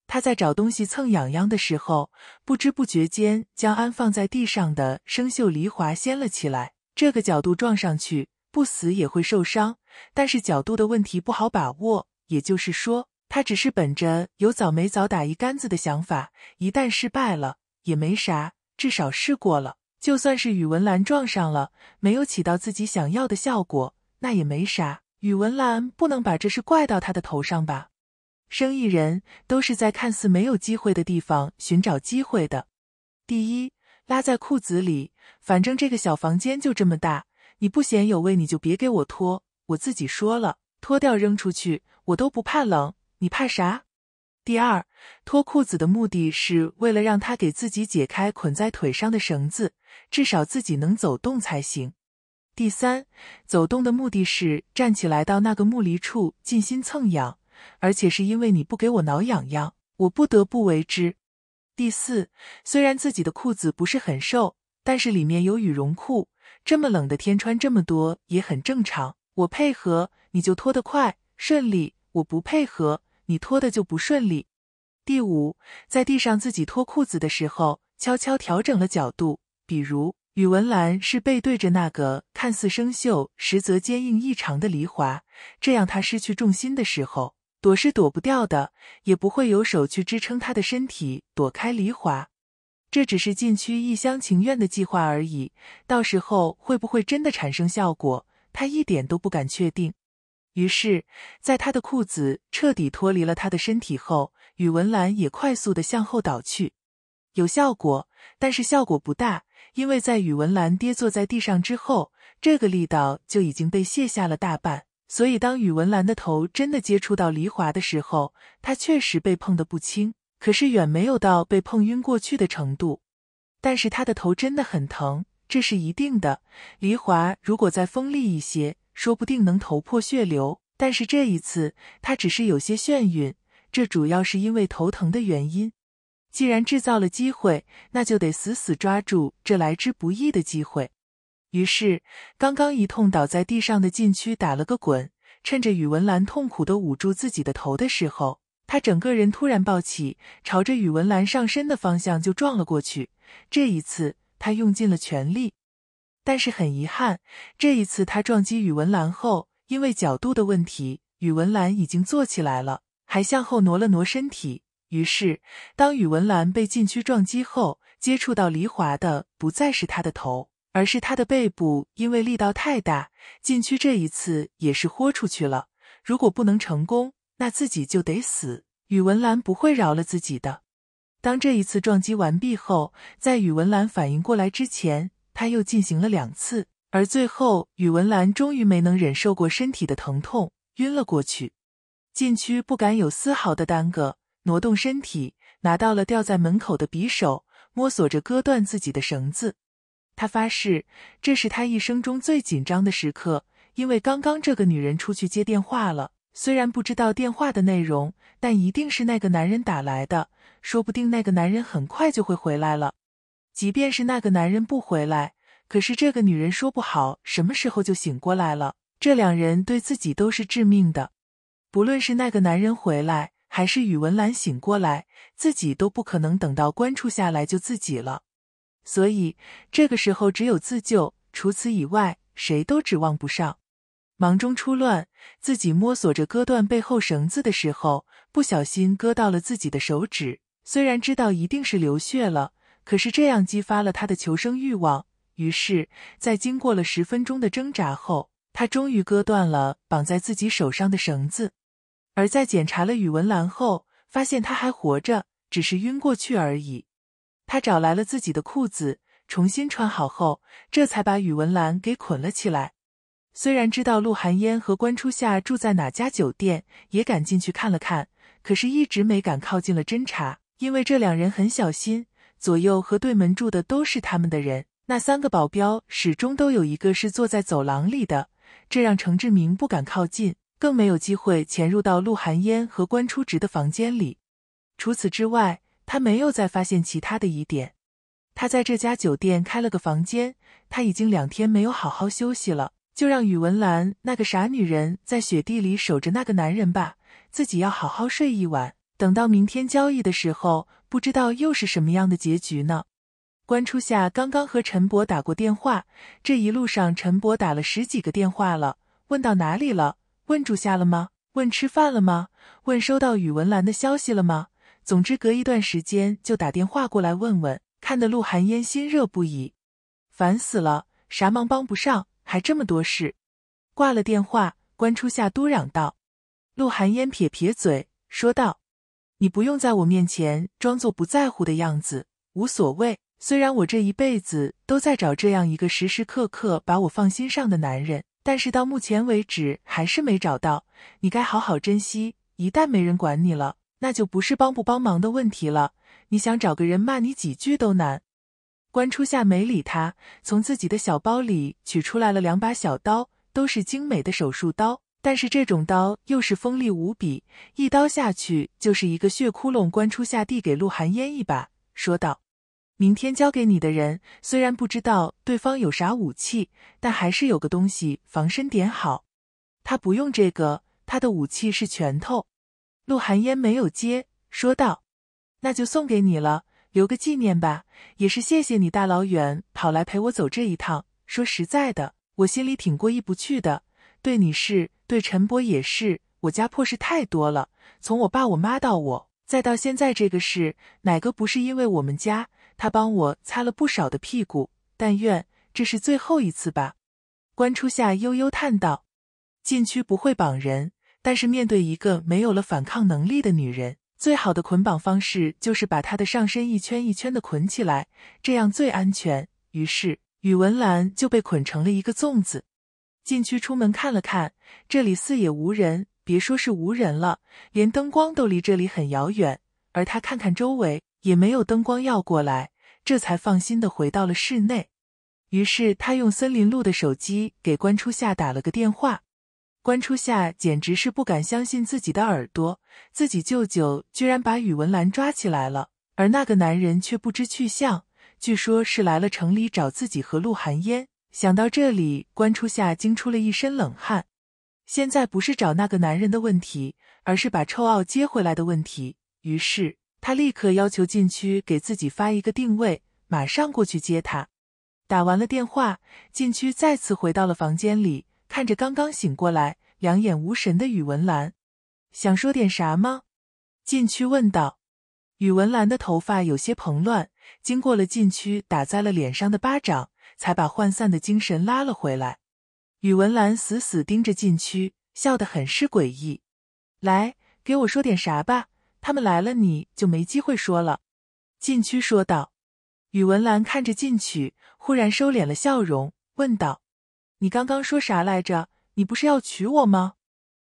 他在找东西蹭痒痒的时候，不知不觉间将安放在地上的生锈犁铧掀了起来。这个角度撞上去，不死也会受伤，但是角度的问题不好把握。也就是说，他只是本着有早没早打一竿子的想法，一旦失败了。也没啥，至少试过了。就算是宇文兰撞上了，没有起到自己想要的效果，那也没啥。宇文兰不能把这事怪到他的头上吧？生意人都是在看似没有机会的地方寻找机会的。第一，拉在裤子里，反正这个小房间就这么大，你不嫌有味，你就别给我脱。我自己说了，脱掉扔出去，我都不怕冷，你怕啥？第二，脱裤子的目的是为了让他给自己解开捆在腿上的绳子，至少自己能走动才行。第三，走动的目的是站起来到那个木犁处尽心蹭痒，而且是因为你不给我挠痒痒，我不得不为之。第四，虽然自己的裤子不是很瘦，但是里面有羽绒裤，这么冷的天穿这么多也很正常。我配合，你就脱得快顺利；我不配合。你脱的就不顺利。第五，在地上自己脱裤子的时候，悄悄调整了角度，比如宇文兰是背对着那个看似生锈，实则坚硬异常的黎华，这样他失去重心的时候，躲是躲不掉的，也不会有手去支撑他的身体躲开黎华。这只是禁区一厢情愿的计划而已，到时候会不会真的产生效果，他一点都不敢确定。于是，在他的裤子彻底脱离了他的身体后，宇文兰也快速的向后倒去。有效果，但是效果不大，因为在宇文兰跌坐在地上之后，这个力道就已经被卸下了大半。所以，当宇文兰的头真的接触到黎华的时候，他确实被碰得不轻。可是远没有到被碰晕过去的程度。但是他的头真的很疼，这是一定的。黎华如果再锋利一些。说不定能头破血流，但是这一次他只是有些眩晕，这主要是因为头疼的原因。既然制造了机会，那就得死死抓住这来之不易的机会。于是，刚刚一痛倒在地上的禁区打了个滚，趁着宇文兰痛苦的捂住自己的头的时候，他整个人突然抱起，朝着宇文兰上身的方向就撞了过去。这一次，他用尽了全力。但是很遗憾，这一次他撞击宇文兰后，因为角度的问题，宇文兰已经坐起来了，还向后挪了挪身体。于是，当宇文兰被禁区撞击后，接触到黎华的不再是他的头，而是他的背部。因为力道太大，禁区这一次也是豁出去了。如果不能成功，那自己就得死。宇文兰不会饶了自己的。当这一次撞击完毕后，在宇文兰反应过来之前。他又进行了两次，而最后宇文兰终于没能忍受过身体的疼痛，晕了过去。禁区不敢有丝毫的耽搁，挪动身体，拿到了吊在门口的匕首，摸索着割断自己的绳子。他发誓，这是他一生中最紧张的时刻，因为刚刚这个女人出去接电话了。虽然不知道电话的内容，但一定是那个男人打来的，说不定那个男人很快就会回来了。即便是那个男人不回来，可是这个女人说不好什么时候就醒过来了。这两人对自己都是致命的，不论是那个男人回来，还是宇文兰醒过来，自己都不可能等到关处下来救自己了。所以这个时候只有自救，除此以外谁都指望不上。忙中出乱，自己摸索着割断背后绳子的时候，不小心割到了自己的手指，虽然知道一定是流血了。可是这样激发了他的求生欲望，于是，在经过了十分钟的挣扎后，他终于割断了绑在自己手上的绳子。而在检查了宇文兰后，发现他还活着，只是晕过去而已。他找来了自己的裤子，重新穿好后，这才把宇文兰给捆了起来。虽然知道陆寒烟和关初夏住在哪家酒店，也赶进去看了看，可是一直没敢靠近了侦查，因为这两人很小心。左右和对门住的都是他们的人，那三个保镖始终都有一个是坐在走廊里的，这让程志明不敢靠近，更没有机会潜入到陆寒烟和关初直的房间里。除此之外，他没有再发现其他的疑点。他在这家酒店开了个房间，他已经两天没有好好休息了，就让宇文兰那个傻女人在雪地里守着那个男人吧，自己要好好睡一晚，等到明天交易的时候。不知道又是什么样的结局呢？关初夏刚刚和陈伯打过电话，这一路上陈伯打了十几个电话了，问到哪里了？问住下了吗？问吃饭了吗？问收到宇文兰的消息了吗？总之隔一段时间就打电话过来问问，看得陆寒烟心热不已，烦死了，啥忙帮不上，还这么多事。挂了电话，关初夏嘟嚷道：“陆寒烟撇撇嘴，说道。”你不用在我面前装作不在乎的样子，无所谓。虽然我这一辈子都在找这样一个时时刻刻把我放心上的男人，但是到目前为止还是没找到。你该好好珍惜，一旦没人管你了，那就不是帮不帮忙的问题了。你想找个人骂你几句都难。关初夏没理他，从自己的小包里取出来了两把小刀，都是精美的手术刀。但是这种刀又是锋利无比，一刀下去就是一个血窟窿。关出下递给陆寒烟一把，说道：“明天交给你的人，虽然不知道对方有啥武器，但还是有个东西防身点好。他不用这个，他的武器是拳头。”陆寒烟没有接，说道：“那就送给你了，留个纪念吧。也是谢谢你大老远跑来陪我走这一趟。说实在的，我心里挺过意不去的。”对你是，对陈伯也是。我家破事太多了，从我爸、我妈到我，再到现在这个事，哪个不是因为我们家？他帮我擦了不少的屁股。但愿这是最后一次吧。”关初夏悠悠叹道，“禁区不会绑人，但是面对一个没有了反抗能力的女人，最好的捆绑方式就是把她的上身一圈一圈的捆起来，这样最安全。于是，宇文兰就被捆成了一个粽子。”禁区出门看了看，这里四野无人，别说是无人了，连灯光都离这里很遥远。而他看看周围也没有灯光要过来，这才放心的回到了室内。于是他用森林路的手机给关初夏打了个电话。关初夏简直是不敢相信自己的耳朵，自己舅舅居然把宇文兰抓起来了，而那个男人却不知去向，据说是来了城里找自己和陆寒烟。想到这里，关初夏惊出了一身冷汗。现在不是找那个男人的问题，而是把臭奥接回来的问题。于是他立刻要求禁区给自己发一个定位，马上过去接他。打完了电话，禁区再次回到了房间里，看着刚刚醒过来、两眼无神的宇文兰，想说点啥吗？禁区问道。宇文兰的头发有些蓬乱，经过了禁区打在了脸上的巴掌。才把涣散的精神拉了回来，宇文兰死死盯着禁区，笑得很是诡异。来，给我说点啥吧，他们来了你就没机会说了。禁区说道。宇文兰看着禁区，忽然收敛了笑容，问道：“你刚刚说啥来着？你不是要娶我吗？”